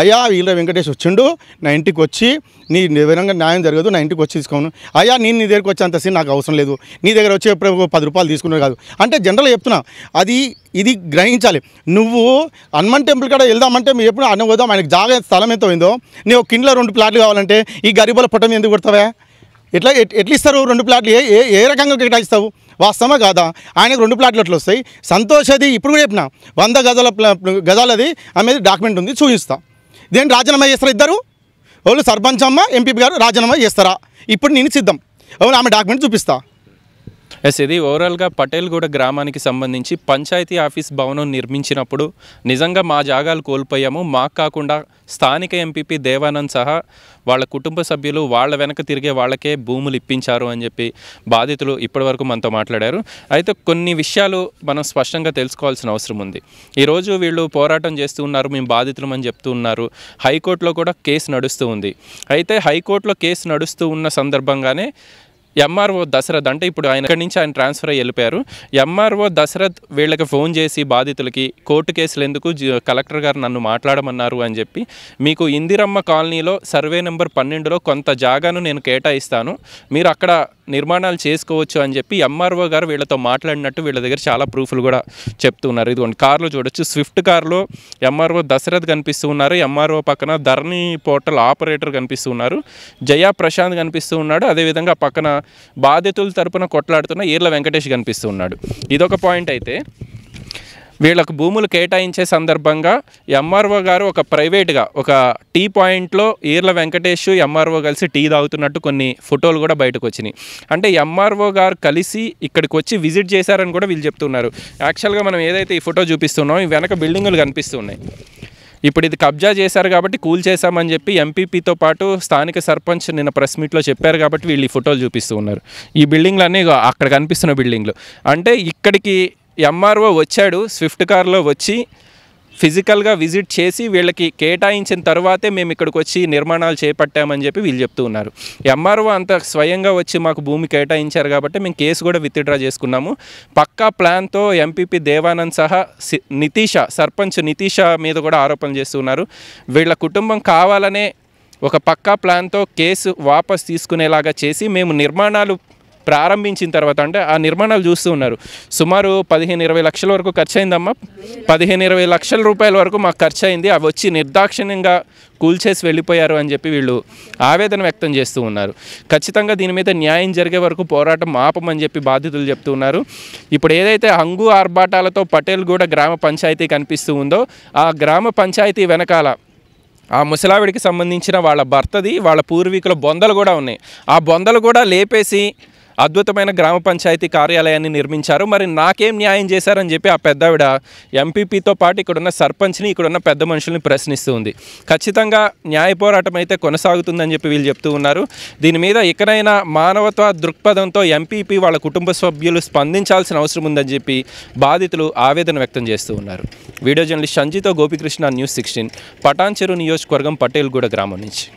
అయ్యా వీళ్ళ వెంకటేష్ వచ్చిండు నా ఇంటికి వచ్చి నీ విధంగా న్యాయం జరగదు నా ఇంటికి వచ్చి తీసుకోను అయ్యా నేను నీ దగ్గరికి వచ్చేంత సీన్ నాకు అవసరం లేదు నీ దగ్గర వచ్చే పది రూపాయలు తీసుకున్నారు కాదు అంటే జనరల్గా చెప్తున్నా అది ఇది గ్రహించాలి నువ్వు హనుమాన్ టెంపుల్ కాడ వెళ్దామంటే మేము ఎప్పుడు అనుకోదాం ఆయనకు జాగా స్థలం ఎంత పోయిందో నీవు కిండ్లో రెండు ప్లాట్లు కావాలంటే ఈ గరీబుల పొట్టం ఎందుకు కొడతావా ఎట్లా ఎట్లా ఇస్తారు రెండు ప్లాట్లు ఏ ఏ ఏ రకంగా కేటాయిస్తావు వాస్తవమా కాదా ఆయనకు రెండు ప్లాట్లు అట్లా వస్తాయి సంతోష్ అది ఇప్పుడు కూడా చెప్పిన వంద గజాల గజాలది ఆమె డాక్యుమెంట్ ఉంది చూపిస్తా దేని రాజీనామా చేస్తారు ఇద్దరు వాళ్ళు సర్పంచ్ అమ్మ ఎంపీ గారు రాజీనామా చేస్తారా ఇప్పుడు నేను సిద్ధం అవును ఆమె డాక్యుమెంట్ చూపిస్తా ఎస్ ఇది ఓవరాల్గా పటేల్గూడ గ్రామానికి సంబంధించి పంచాయతీ ఆఫీస్ భవనం నిర్మించినప్పుడు నిజంగా మా జాగాలు కోల్పోయాము మాకు కాకుండా స్థానిక ఎంపీపీ దేవానంద్ సహా వాళ్ళ కుటుంబ సభ్యులు వాళ్ళ వెనక తిరిగే వాళ్ళకే భూములు ఇప్పించారు అని చెప్పి బాధితులు ఇప్పటివరకు మనతో మాట్లాడారు అయితే కొన్ని విషయాలు మనం స్పష్టంగా తెలుసుకోవాల్సిన అవసరం ఉంది ఈరోజు వీళ్ళు పోరాటం చేస్తూ ఉన్నారు మేము బాధితులం అని చెప్తూ ఉన్నారు హైకోర్టులో కూడా కేసు నడుస్తూ ఉంది అయితే హైకోర్టులో కేసు నడుస్తూ ఉన్న సందర్భంగానే ఎంఆర్ఓ దశరథ్ అంటే ఇప్పుడు ఆయన ఇక్కడి నుంచి ఆయన ట్రాన్స్ఫర్ అయ్యి వెళ్ళిపోయారు ఎంఆర్ఓ దశరథ్ వీళ్ళకి ఫోన్ చేసి బాధితులకి కోర్టు కేసులు ఎందుకు కలెక్టర్ గారు నన్ను మాట్లాడమన్నారు అని చెప్పి మీకు ఇందిరమ్మ కాలనీలో సర్వే నెంబర్ పన్నెండులో కొంత జాగాను నేను కేటాయిస్తాను మీరు అక్కడ నిర్మాణాలు చేసుకోవచ్చు అని చెప్పి ఎంఆర్ఓ గారు వీళ్ళతో మాట్లాడినట్టు వీళ్ళ దగ్గర చాలా ప్రూఫ్లు కూడా చెప్తున్నారు ఇదిగోండి కార్లో చూడొచ్చు స్విఫ్ట్ కార్లో ఎంఆర్ఓ దశరథ్ కనిపిస్తూ ఉన్నారు ఎంఆర్ఓ పక్కన ధరణి పోర్టల్ ఆపరేటర్ కనిపిస్తూ ఉన్నారు జయా ప్రశాంత్ కనిపిస్తూ ఉన్నాడు అదేవిధంగా పక్కన బాధితుల తరపున కొట్లాడుతున్న ఈర్ల వెంకటేష్ కనిపిస్తూ ఉన్నాడు ఇదొక పాయింట్ అయితే వీళ్ళకు భూములు కేటాయించే సందర్భంగా ఎంఆర్ఓ గారు ఒక ప్రైవేట్గా ఒక టీ పాయింట్లో ఈర్ల వెంకటేష్ ఎంఆర్ఓ కలిసి టీ తాగుతున్నట్టు కొన్ని ఫోటోలు కూడా బయటకు వచ్చినాయి అంటే ఎంఆర్ఓ గారు కలిసి ఇక్కడికి వచ్చి విజిట్ చేశారని కూడా వీళ్ళు చెప్తున్నారు యాక్చువల్గా మనం ఏదైతే ఈ ఫోటో చూపిస్తున్నాం వెనక బిల్డింగులు కనిపిస్తున్నాయి ఇప్పుడు ఇది కబ్జా చేశారు కాబట్టి కూల్ చేశామని చెప్పి ఎంపీపీతో పాటు స్థానిక సర్పంచ్ నిన్న ప్రెస్ మీట్లో చెప్పారు కాబట్టి వీళ్ళు ఈ ఫోటోలు చూపిస్తూ ఉన్నారు ఈ బిల్డింగ్లు అన్నీ అక్కడ కనిపిస్తున్న బిల్డింగ్లు అంటే ఇక్కడికి ఎంఆర్ఓ వచ్చాడు స్విఫ్ట్ కార్లో వచ్చి ఫిజికల్గా విజిట్ చేసి వీళ్ళకి కేటాయించిన తర్వాతే మేము ఇక్కడికి వచ్చి నిర్మాణాలు చేపట్టామని చెప్పి వీళ్ళు చెప్తూ ఉన్నారు ఎంఆర్ఓ అంత స్వయంగా వచ్చి మాకు భూమి కేటాయించారు కాబట్టి మేము కేసు కూడా విత్డ్రా చేసుకున్నాము పక్కా ప్లాన్తో ఎంపీపీ దేవానంద్ సహా నితీష సర్పంచ్ నితీష మీద కూడా ఆరోపణలు చేస్తున్నారు వీళ్ళ కుటుంబం కావాలనే ఒక పక్కా ప్లాన్తో కేసు వాపస్ తీసుకునేలాగా చేసి మేము నిర్మాణాలు ప్రారంభించిన తర్వాత అంటే ఆ నిర్మాణాలు చూస్తూ ఉన్నారు సుమారు పదిహేను ఇరవై లక్షల వరకు ఖర్చు అయిందమ్మా పదిహేను ఇరవై లక్షల రూపాయల వరకు మాకు ఖర్చు అయింది అవి వచ్చి నిర్దాక్షిణ్యంగా కూల్చేసి వెళ్ళిపోయారు అని చెప్పి వీళ్ళు ఆవేదన వ్యక్తం చేస్తూ ఉన్నారు ఖచ్చితంగా దీని మీద న్యాయం జరిగే వరకు పోరాటం ఆపమని చెప్పి బాధితులు చెప్తూ ఉన్నారు ఇప్పుడు ఏదైతే హంగు ఆర్భాటాలతో పటేల్గూడ గ్రామ పంచాయతీ కనిపిస్తూ ఉందో ఆ గ్రామ పంచాయతీ వెనకాల ఆ ముసలావిడికి సంబంధించిన వాళ్ళ భర్తది వాళ్ళ పూర్వీకుల బొందలు కూడా ఉన్నాయి ఆ బొందలు కూడా లేపేసి అద్భుతమైన గ్రామ పంచాయతీ కార్యాలయాన్ని నిర్మించారు మరి నాకేం న్యాయం చేశారని చెప్పి ఆ పెద్దవిడ ఎంపీపీతో పాటు ఇక్కడున్న సర్పంచ్ని ఇక్కడున్న పెద్ద మనుషుల్ని ప్రశ్నిస్తుంది ఖచ్చితంగా న్యాయ పోరాటం అయితే కొనసాగుతుందని చెప్పి వీళ్ళు చెప్తూ ఉన్నారు దీని మీద ఇకనైనా మానవత్వ దృక్పథంతో ఎంపీపీ వాళ్ళ కుటుంబ సభ్యులు స్పందించాల్సిన అవసరం ఉందని చెప్పి బాధితులు ఆవేదన వ్యక్తం చేస్తూ ఉన్నారు వీడియో జర్నలిస్ట్ సంజీతో గోపికృష్ణ న్యూస్ సిక్స్టీన్ పటాన్చెరు నియోజకవర్గం పటేల్గూడ గ్రామం నుంచి